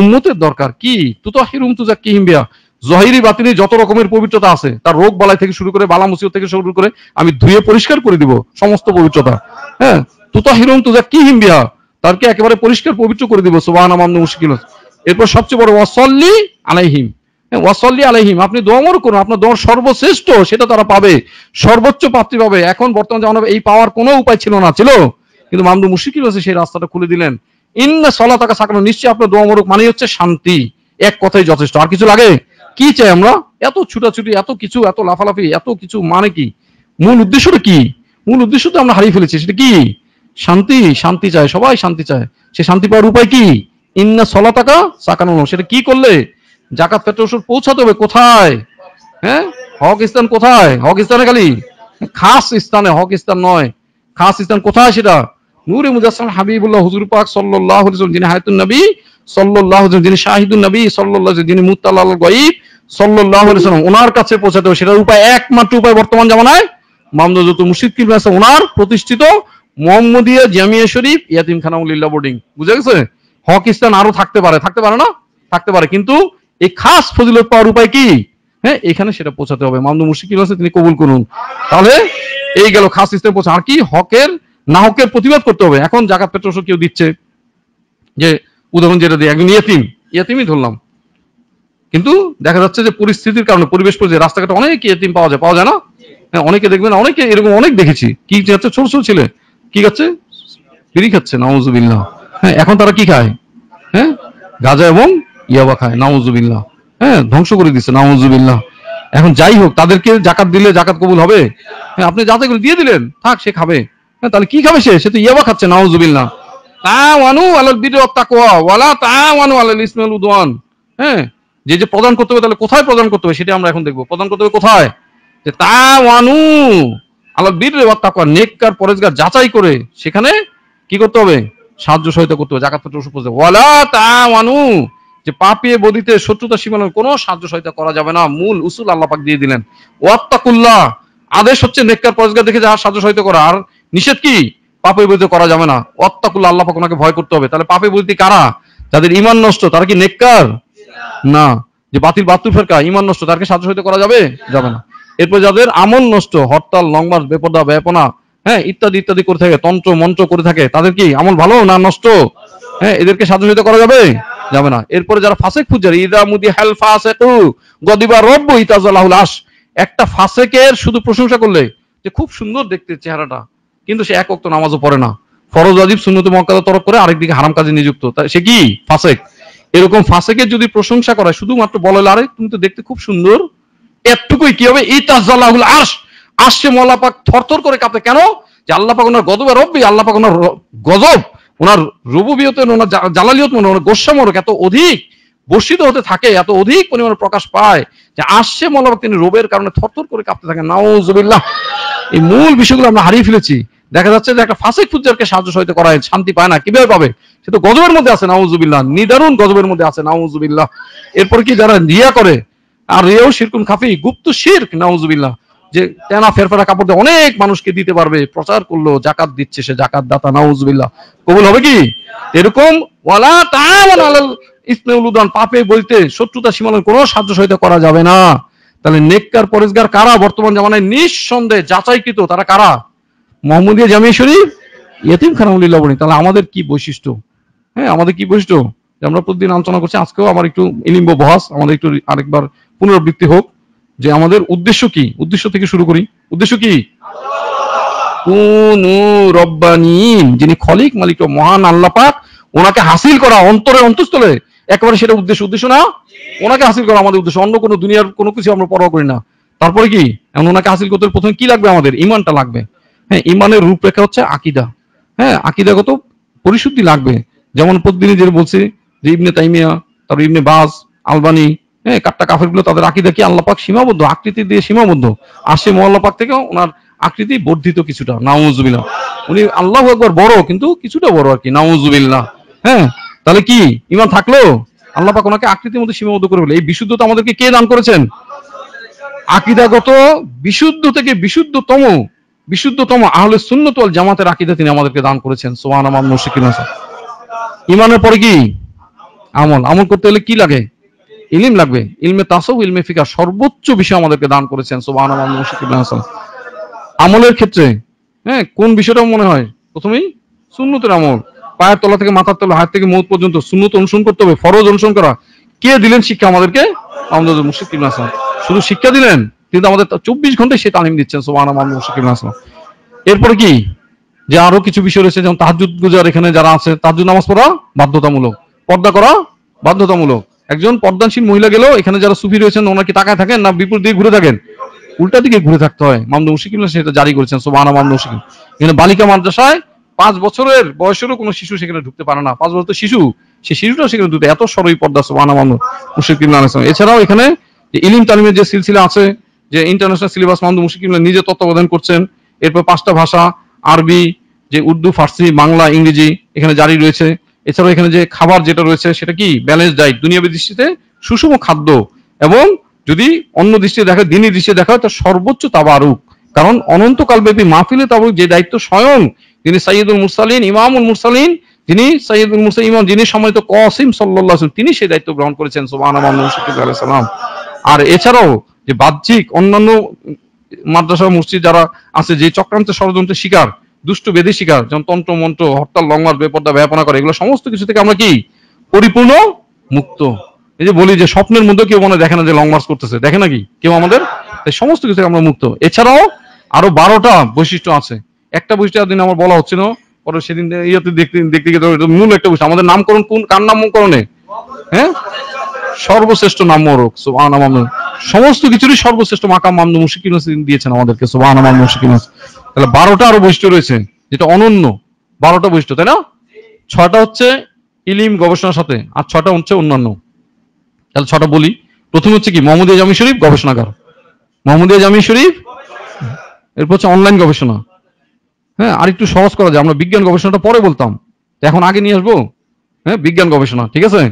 উম্মতের দরকার কি তুতাহিরুম তুজাক্কিহিম বিয়া জহিরি বাতিনি যত রকমের পবিত্রতা আছে তার রোগ বালাই থেকে শুরু করে বালা মুসিব থেকে শুরু করে আমি ধুয়ে পরিষ্কার করে দিব সমস্ত পবিত্রতা হ্যাঁ তুতা হিরম তুজা কি বিহা তারকে একেবারে পরিষ্কার পবিত্র করে দিব সুবাহ আমান্য মুশকিল এরপর সবচেয়ে বড় ওয়াসল্লি আলাইহিম হ্যাঁ, ওয়াসল্লি আলাইহিম আপনি দোয়ামর করুন আপনার দোয়ার সর্বশ্রেষ্ঠ সেটা তারা পাবে সর্বোচ্চ প্রাপ্তি পাবে এখন বর্তমান জামানাবে এই পাওয়ার কোনো উপায় ছিল না ছিল কিন্তু মামদু মুশকিল আছে সেই রাস্তাটা খুলে দিলেন ইন্না সলা তাকে সাকানো নিশ্চয়ই আপনার দোয়ামরক মানে হচ্ছে শান্তি এক কথাই যথেষ্ট আর কিছু লাগে কি চাই আমরা এত ছুটাছুটি এত কিছু এত লাফালাফি এত কিছু মানে কি মূল উদ্দেশ্যটা কি মূল উদ্দেশ্য তো আমরা হারিয়ে ফেলেছি সেটা কি শান্তি শান্তি চায় সবাই শান্তি চায় সে শান্তি পাওয়ার উপায় কি ইন্না সলা টাকা চাকানো সেটা কি করলে জাকাত পেট্রো ওষুধ পৌঁছাতে হবে কোথায় হ্যাঁ হক ইস্তান কোথায় হক ইস্তানে খালি খাস ইস্তানে হক ইস্তান নয় খাস ইস্তান কোথায় সেটা নূরে মুজাসসাম হাবিবুল্লাহ হুজুর পাক সাল্লাল্লাহু আলাইহি ওয়াসাল্লাম যিনি হায়াতুন নবী সাল্লাল্লাহু আলাইহি যিনি শাহিদুন নবী সাল্লাল্লাহু আলাইহি যিনি মুত্তালাল গায়ব সাল্লাহ ওনার কাছে পৌঁছাতে হবে সেটার উপায় একমাত্র উপায় বর্তমান জামানায় মুর্শিদ ওনার প্রতিষ্ঠিত মোহাম্মদিয়া জামিয়া শরীফ বোর্ডিং বুঝে গেছে হকিস্তান আরো থাকতে পারে থাকতে পারে না থাকতে পারে কিন্তু এই খাস ফজিলত পাওয়ার উপায় কি হ্যাঁ এখানে সেটা পৌঁছাতে হবে মামদু মুশকিল আছে তিনি কবুল করুন তাহলে এই গেল খাস সিস্টেম পৌঁছা আর কি হকের না হকের প্রতিবাদ করতে হবে এখন জাকাত পেট্রোস কেউ দিচ্ছে যে উদাহরণ যেটা দিয়ে একজন ইয়েতিম ইয়েতিমই ধরলাম কিন্তু দেখা যাচ্ছে যে পরিস্থিতির কারণে পরিবেশ পরিস্থিতি রাস্তাঘাটে অনেক এতিম পাওয়া যায় পাওয়া যায় না হ্যাঁ, অনেকে দেখবেন অনেকে এরকম অনেক দেখেছি কি যাচ্ছে ছোট ছোট ছেলে কি খাচ্ছে বিড়ি খাচ্ছে নাউজুবিল্লাহ হ্যাঁ এখন তারা কি খায় হ্যাঁ গাজা এবং ইয়াবা খায় নাউজুবিল্লাহ হ্যাঁ ধ্বংস করে দিচ্ছে নাউজুবিল্লাহ এখন যাই হোক তাদেরকে জাকাত দিলে জাকাত কবুল হবে হ্যাঁ আপনি যাতে করে দিয়ে দিলেন থাক সে খাবে হ্যাঁ তাহলে কি খাবে সে সে তো ইয়াবা খাচ্ছে নাউজুবিল্লাহ তাওয়ানু আলাল বিরি তাকওয়া ওয়ালা তাওয়ানু আলাল ইসমিল উদওয়ান হ্যাঁ যে যে প্রদান করতে হবে তাহলে কোথায় প্রদান করতে হবে সেটা আমরা এখন দেখবো প্রদান করতে হবে কোথায় যে তা ওয়ানু আল্লাহ বীর তাকুয়া নেককার পরেজগার যাচাই করে সেখানে কি করতে হবে সাহায্য সহায়তা করতে হবে জাকাত পত্র উপস্থিত ওয়ালা তা ওয়ানু যে পাপিয়ে বদিতে শত্রুতা সীমানোর কোনো সাহায্য সহায়তা করা যাবে না মূল উসুল আল্লাহ পাক দিয়ে দিলেন ওয়াত্তাকুল্লাহ আদেশ হচ্ছে নেককার পরেজগার দেখে যা সাহায্য সহায়তা করা আর নিষেধ কি পাপে বদিতে করা যাবে না ওয়াত্তাকুল্লাহ আল্লাহ পাক ওনাকে ভয় করতে হবে তাহলে পাপে বদিতে কারা যাদের ইমান নষ্ট তারা কি নেককার না যে বাতিল বাতু ফেরকা ইমান নষ্ট তারকে সাহায্য সহিত করা যাবে যাবে না এরপর যাদের আমল নষ্ট হরতাল লং বেপদা ব্যাপনা হ্যাঁ ইত্যাদি ইত্যাদি করে থাকে তন্ত্র মন্ত্র করে থাকে তাদের কি আমল ভালো না নষ্ট হ্যাঁ এদেরকে সাথে সহিত করা যাবে যাবে না এরপরে যারা ফাসেক ফুজারি ইদা মুদি হেল ফাসেকু গদিবা রব্ব ইতাজালাহুল আস একটা ফাঁসেকের শুধু প্রশংসা করলে যে খুব সুন্দর দেখতে চেহারাটা কিন্তু সে এক অক্ত নামাজও পড়ে না ফরজ আজিব সুন্নত মক্কাদা তরফ করে আরেকদিকে হারাম কাজে নিযুক্ত সে কি ফাঁসেক এরকম ফাঁসেকে যদি প্রশংসা করা শুধুমাত্র বলে আরে তুমি তো দেখতে খুব সুন্দর এতটুকুই কি হবে এই ইতাজাল্লাহুল আস আসছে মোল্লাপাক থরথর করে কাঁপে কেন যে আল্লাপাক ওনার গজবের রব্বি আল্লাপাক ওনার গজব ওনার রুবুবিয়তে ওনার জালালিয়ত মনে ওনার গোস্বামরক এত অধিক বর্ষিত হতে থাকে এত অধিক পরিমাণে প্রকাশ পায় যে আসছে মোল্লাপাক তিনি রোবের কারণে থরথর করে কাঁপতে থাকেন নাউজুবিল্লাহ এই মূল বিষয়গুলো আমরা হারিয়ে ফেলেছি দেখা যাচ্ছে যে একটা ফাসেক ফুজারকে সাহায্য সহিত করা শান্তি পায় না কিভাবে পাবে সে তো গজবের মধ্যে আছে নাউজুবিল্লাহ নিদারুন গজবের মধ্যে আছে নাউজুবিল্লাহ এরপর কি যারা রিয়া করে আর রিয়াও শিরকুন খাফি গুপ্ত শির্ক নাউজুবিল্লাহ যে তেনা ফেরফেরা কাপড় দিয়ে অনেক মানুষকে দিতে পারবে প্রচার করলো জাকাত দিচ্ছে সে জাকাত দাতা নাউজুবিল্লাহ কবুল হবে কি এরকম ওয়ালা তাআলা আলাল ইসমে উলুদান পাপে বলতে শত্রুতা সীমালন কোনো সাহায্য সহিত করা যাবে না তাহলে নেককার পরিষ্কার কারা বর্তমান জামানায় নিঃসন্দেহে যাচাইকৃত তারা কারা মোহাম্মদিয়া জামিয়া শরীফ ইয়েতিম খানামুলি লবণী তাহলে আমাদের কি বৈশিষ্ট্য হ্যাঁ আমাদের কি বৈশিষ্ট্য আমরা প্রতিদিন আলোচনা করছি আজকেও আমার একটু ইলিম্ব বহাস আমাদের একটু আরেকবার পুনরাবৃত্তি হোক যে আমাদের উদ্দেশ্য কি উদ্দেশ্য থেকে শুরু করি উদ্দেশ্য কি যিনি খলিক মালিক মহান আল্লাহ পাক ওনাকে হাসিল করা অন্তরে অন্তঃস্থলে একেবারে সেটা উদ্দেশ্য উদ্দেশ্য না ওনাকে হাসিল করা আমাদের উদ্দেশ্য অন্য কোনো দুনিয়ার কোনো কিছু আমরা পরোয়া করি না তারপরে কি এমন ওনাকে হাসিল করতে প্রথমে কি লাগবে আমাদের ইমানটা লাগবে হ্যাঁ ইমানের রূপরেখা হচ্ছে আকিদা হ্যাঁ আকিদাগত পরিশুদ্ধি লাগবে যেমন প্রতিদিনই যে বলছি যে ইবনে তাইমিয়া তারপর ইবনে বাস আলবানি হ্যাঁ কাট্টা গুলো তাদের আকিদা কি আল্লাপাক সীমাবদ্ধ আকৃতি দিয়ে সীমাবদ্ধ আসে মোয়াল্লাপাক থেকে ওনার আকৃতি বর্ধিত কিছুটা নাউজুবিল্লাহ উনি আল্লাহ একবার বড় কিন্তু কিছুটা বড় আর কি নাউজুবিল্লাহ হ্যাঁ তাহলে কি ইমান থাকলো আল্লাপাক ওনাকে আকৃতির মধ্যে সীমাবদ্ধ করে বলে এই বিশুদ্ধতা আমাদেরকে কে দান করেছেন আকিদাগত বিশুদ্ধ থেকে বিশুদ্ধতম বিশুদ্ধতম আহলে সুন্নত ওয়াল জামাতের আকিদা তিনি আমাদেরকে দান করেছেন সোহান আমার মুশিকিন ইমানের পরে কি আমল আমল করতে হলে কি লাগে ইলিম লাগবে ইলমে তাসব ইলমে ফিকা সর্বোচ্চ বিষয় আমাদেরকে দান করেছেন সোহান আমার মুশিকিন আমলের ক্ষেত্রে হ্যাঁ কোন বিষয়টা মনে হয় প্রথমেই সুন্নতের আমল পায়ের তলা থেকে মাথার তলা হাত থেকে মৌত পর্যন্ত সুন্নত অনুসরণ করতে হবে ফরজ অনুসরণ করা কে দিলেন শিক্ষা আমাদেরকে আমাদের মুর্শিদ কিবলা শুধু শিক্ষা দিলেন কিন্তু আমাদের চব্বিশ ঘন্টায় সে তালিম দিচ্ছেন সোমান এরপরে কি যে আরো কিছু বিষয় রয়েছে যেমন তাহাজুদ গুজার এখানে যারা আছে তাহাজুদ নামাজ পড়া বাধ্যতামূলক পর্দা করা বাধ্যতামূলক একজন পর্দানশীল মহিলা গেল এখানে যারা সুফি রয়েছেন ওনার কি টাকায় থাকেন না বিপুল দিকে ঘুরে থাকেন উল্টা দিকে ঘুরে থাকতে হয় মামদু মুশিকিল সেটা জারি করেছেন সোমান মামদু মুশিকিল এখানে বালিকা মাদ্রাসায় পাঁচ বছরের বয়সেরও কোনো শিশু সেখানে ঢুকতে পারে না পাঁচ বছর তো শিশু সে শিশুটাও সেখানে ঢুকতে এত সরই পর্দা সোবানা মামদু মুশিকিল এছাড়াও এখানে ইলিম তালিমের যে সিলসিলা আছে যে ইন্টারন্যাশনাল সিলেবাস মাহমুদ মুশিকিমুল্লাহ নিজে তত্ত্বাবধান করছেন এরপর পাঁচটা ভাষা আরবি যে উর্দু ফার্সি বাংলা ইংরেজি এখানে জারি রয়েছে এছাড়াও এখানে যে খাবার যেটা রয়েছে সেটা কি ব্যালেন্স ডায়েট দুনিয়াবী দৃষ্টিতে সুষম খাদ্য এবং যদি অন্য দৃষ্টিতে দেখা দিনী দৃষ্টিতে দেখা হয় তার সর্বোচ্চ তাবারুক কারণ অনন্তকালব্যাপী মাহফিলে তাবুক যে দায়িত্ব স্বয়ং তিনি সাইয়দুল মুরসালিন ইমামুল মুরসালিন যিনি সাইয়দুল মুরসালিন ইমাম যিনি সম্মানিত কসিম সাল্লাহ তিনি সেই দায়িত্ব গ্রহণ করেছেন সোমান আর এছাড়াও যে বাহ্যিক অন্যান্য মাদ্রাসা মসজিদ যারা আছে যে চক্রান্তের ষড়যন্ত্রের শিকার দুষ্ট বেদে শিকার যেমন তন্ত্র মন্ত্র হরতাল লঙ্গার বেপর্দা ব্যাপনা করে এগুলো সমস্ত কিছু থেকে আমরা কি পরিপূর্ণ মুক্ত এই যে বলি যে স্বপ্নের মধ্যে কেউ মনে দেখে না যে লং মার্চ করতেছে দেখে নাকি কেউ আমাদের সমস্ত কিছু থেকে আমরা মুক্ত এছাড়াও আরো বারোটা বৈশিষ্ট্য আছে একটা বৈশিষ্ট্য দিন আমার বলা হচ্ছিল পরে সেদিন ইয়েতে দেখতে দেখতে গিয়ে মূল একটা বৈশিষ্ট্য আমাদের নামকরণ কোন কার নামকরণে হ্যাঁ সর্বশ্রেষ্ঠ নাম মোরক সুবাহ সমস্ত কিছুরই সর্বশ্রেষ্ঠ মাকাম মামনু মুশিকিন দিয়েছেন আমাদেরকে সুবাহ মামদু মুশিকিন তাহলে বারোটা আরো বৈশিষ্ট্য রয়েছে যেটা অনন্য বারোটা বৈশিষ্ট্য তাই না ছটা হচ্ছে ইলিম গবেষণার সাথে আর ছটা হচ্ছে অন্যান্য তাহলে ছটা বলি প্রথম হচ্ছে কি মোহাম্মদিয়া জামি শরীফ গবেষণাগার মোহাম্মদিয়া জামি শরীফ এরপর হচ্ছে অনলাইন গবেষণা হ্যাঁ আর একটু সহজ করা যায় আমরা বিজ্ঞান গবেষণাটা পরে বলতাম এখন আগে নিয়ে আসবো হ্যাঁ বিজ্ঞান গবেষণা ঠিক আছে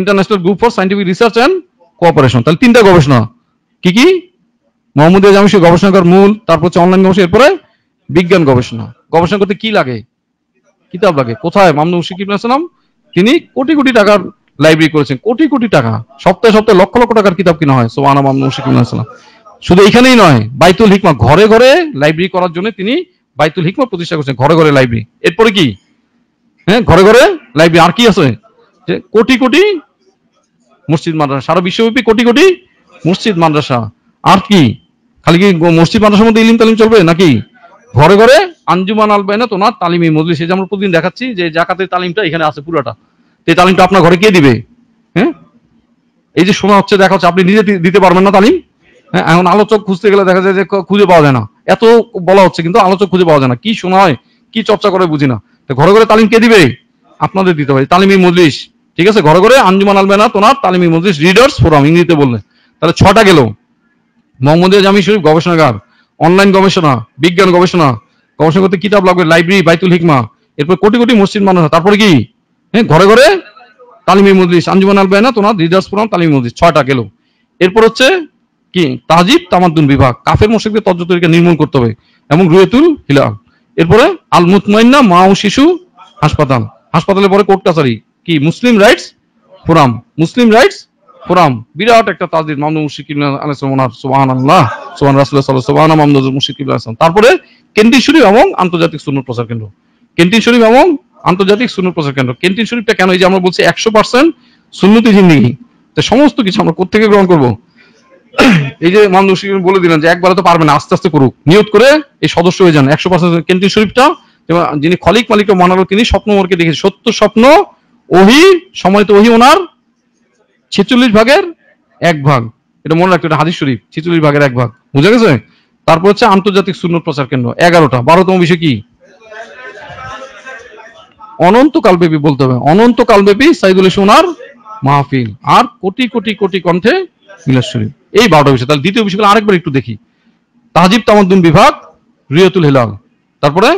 international group for scientific research and cooperation তাহলে তিনটা গবেষণা কি কি মোহাম্মদিয়া জামিসের গবেষণাগার মূল তারপর হচ্ছে অনলাইন গবেষণা এরপরে বিজ্ঞান গবেষণা গবেষণা করতে কি লাগে কিতাব লাগে কোথায় মামনু শিকিব নাম তিনি কোটি কোটি টাকার লাইব্রেরি করেছেন কোটি কোটি টাকা সপ্তাহে সপ্তাহে লক্ষ লক্ষ টাকার কিতাব কিনা হয় সোহানা মামনু শিকিব নাম শুধু এখানেই নয় বাইতুল হিকমা ঘরে ঘরে লাইব্রেরি করার জন্য তিনি বাইতুল হিকমা প্রতিষ্ঠা করেছেন ঘরে ঘরে লাইব্রেরি এরপরে কি হ্যাঁ ঘরে ঘরে লাইব্রেরি আর কি আছে যে কোটি কোটি মসজিদ মাদ্রাসা সারা বিশ্বব্যাপী কোটি কোটি মসজিদ মাদ্রাসা আর কি খালি কি মসজিদ মাদ্রাসার মধ্যে ইলিম তালিম চলবে নাকি ঘরে ঘরে আঞ্জুমান আলবে না তোনার তালিমি মজলিস এই যে আমরা প্রতিদিন দেখাচ্ছি যে জাকাতের তালিমটা এখানে আছে পুরোটা এই তালিমটা আপনার ঘরে কে দিবে হ্যাঁ এই যে শোনা হচ্ছে দেখা হচ্ছে আপনি নিজে দিতে পারবেন না তালিম হ্যাঁ এখন আলোচক খুঁজতে গেলে দেখা যায় যে খুঁজে পাওয়া যায় না এত বলা হচ্ছে কিন্তু আলোচক খুঁজে পাওয়া যায় না কি শোনা হয় কি চর্চা করে বুঝি না ঘরে ঘরে তালিম কে দিবে আপনাদের দিতে হবে তালিমি মজলিস ঠিক আছে ঘরে ঘরে আঞ্জুমান আলবে না তোমার তালিমি মজলিস রিডার্স ফোরাম ইংরেজিতে বললে তাহলে ছটা গেল মোহাম্মদিয়া জামি শরীফ গবেষণাগার অনলাইন গবেষণা বিজ্ঞান গবেষণা গবেষণা করতে কিতাব লাগবে লাইব্রেরি বাইতুল হিকমা এরপর কোটি কোটি মসজিদ মানুষ তারপরে কি হ্যাঁ ঘরে ঘরে তালিমি মজলিস আঞ্জুমান না তোমার রিডার্স ফোরাম তালিমি মজলিস ছয়টা গেল এরপর হচ্ছে কি তাহজিব তামাদ্দুন বিভাগ কাফের তজ্জ তর্জতরিকা নির্মূল করতে হবে এবং রুয়েতুল হিলাল এরপরে আল মা ও শিশু হাসপাতাল হাসপাতালের পরে কোর্ট কাছারি কি Muslim rights forum Muslim rights forum বিরাট একটা তাজদিদ মামদু মুশিকিল আল্লাহ সুবাহান রাসুল্লাহ সাল্লাহ সুবাহান মামদু তারপরে কেন্দ্রীয় শরীফ এবং আন্তর্জাতিক সুন্নত প্রচার কেন্দ্র কেন্দ্রীয় শরীফ এবং আন্তর্জাতিক সুন্নত প্রচার কেন্দ্র কেন্দ্রীয় শরীফটা কেন এই যে আমরা বলছি একশো পার্সেন্ট সুন্নতি জিন্দিগি সমস্ত কিছু আমরা কোথেকে গ্রহণ করব এই যে মামদু মুশিকিল বলে দিলেন যে একবারে তো পারবে না আস্তে আস্তে করুক নিয়োগ করে এই সদস্য হয়ে যান একশো পার্সেন্ট কেন্দ্রীয় শরীফটা যিনি খলিক মালিক মানালো তিনি স্বপ্ন স্বপ্নমরকে দেখেছে সত্য স্বপ্ন ওহি সময়ত ওহি ওনার ছেচল্লিশ ভাগের এক ভাগ এটা মনে রাখতে এটা হাদিস শরীফ ছেচল্লিশ ভাগের এক ভাগ বুঝা গেছে তারপর হচ্ছে আন্তর্জাতিক শূন্য প্রচার কেন্দ্র এগারোটা বারোতম বিষয় কি অনন্তকালব্যাপী বলতে হবে অনন্তকালব্যাপী সাইদুল ওনার মাহফিল আর কোটি কোটি কোটি কণ্ঠে মিলাস শরীফ এই বারোটা বিষয় তাহলে দ্বিতীয় বিষয়গুলো আরেকবার একটু দেখি তাহাজিব তামাদ্দুন বিভাগ রিয়তুল হেলাল তারপরে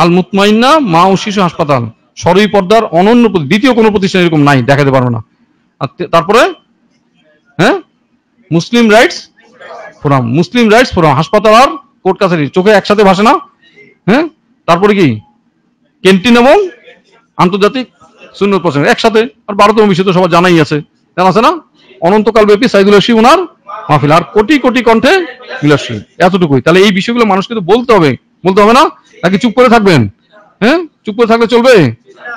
আল মুতমাইন্না মা ও শিশু হাসপাতাল সরই পর্দার অনন্য দ্বিতীয় কোনো প্রতিষ্ঠান এরকম নাই দেখাতে পারবো না তারপরে হ্যাঁ Muslim rights forum Muslim rights forum হাসপাতাল আর কোর্ট কাছারি চোখে একসাথে ভাসে না হ্যাঁ তারপরে কি ক্যান্টিন এবং আন্তর্জাতিক শূন্য প্রসঙ্গ একসাথে আর ভারতীয় বিষয় তো সবার জানাই আছে জানা আছে না অনন্তকাল ব্যাপী সাইদুল হাসি ওনার মাহফিল আর কোটি কোটি কণ্ঠে বিলাসী এতটুকুই তাহলে এই বিষয়গুলো মানুষকে তো বলতে হবে বলতে হবে না নাকি চুপ করে থাকবেন হ্যাঁ চুপ করে থাকলে চলবে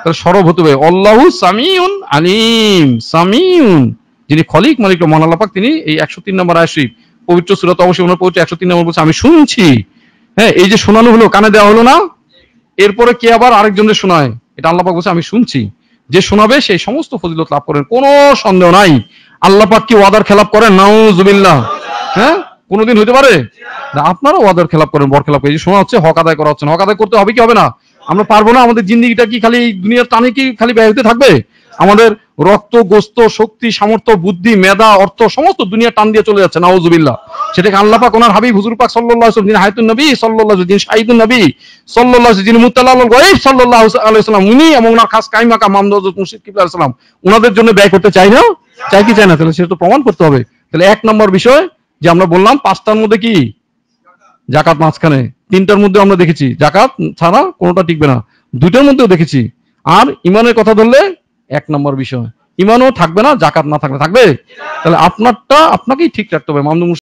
তাহলে সরব হতে হবে অল্লাহ সামিউন আলিম সামিউন যিনি খলিক মালিক মহান আল্লাপাক তিনি এই একশো তিন নম্বর আয়শ্রী পবিত্র সুরত অবশ্যই ওনার পবিত্র একশো তিন নম্বর বলছে আমি শুনছি হ্যাঁ এই যে শোনানো হলো কানে দেওয়া হলো না এরপরে কে আবার আরেকজনের শোনায় এটা আল্লাপাক বলছে আমি শুনছি যে শোনাবে সেই সমস্ত ফজিলত লাভ করেন কোনো সন্দেহ নাই আল্লাপাক কি ওয়াদার খেলাপ করেন নাউজুবিল্লাহ হ্যাঁ কোনোদিন হইতে পারে আপনারা ওয়াদার খেলাপ করেন বর খেলাপ করে শোনা হচ্ছে হক আদায় করা হচ্ছে হক আদায় করতে হবে কি হবে না আমরা পারবো না আমাদের জিন্দিগিটা কি খালি দুনিয়ার টানে কি খালি ব্যয় হতে থাকবে আমাদের রক্ত গোস্ত শক্তি সামর্থ্য বুদ্ধি মেধা অর্থ সমস্ত দুনিয়া টান দিয়ে চলে যাচ্ছে নাওজুবিল্লাহ সেটাকে আল্লাপাক ওনার হাবিব হুজুর পাক সাল্লাহ যিনি হায়তুল নবী সাল্লাহ যিনি শাহিদুল নবী সাল্লাহ যিনি মুতাল্লাহ গরিব সাল্লাহ আলাইসালাম উনি এবং ওনার খাস কাইমাকা মামদাজ মুর্শিদ কিবুল্লাহ সালাম ওনাদের জন্য ব্যয় করতে চাই না চাই কি চাই না তাহলে সেটা তো প্রমাণ করতে হবে তাহলে এক নম্বর বিষয় যে আমরা বললাম পাঁচটার মধ্যে কি জাকাত মাঝখানে তিনটার মধ্যে আমরা দেখেছি জাকাত ছাড়া কোনোটা টিকবে না দুইটার মধ্যেও দেখেছি আর ইমানের কথা ধরলে এক নম্বর বিষয় ইমানও থাকবে না জাকাত না থাকলে থাকবে তাহলে আপনারটা আপনাকেই ঠিক রাখতে হবে মামদুম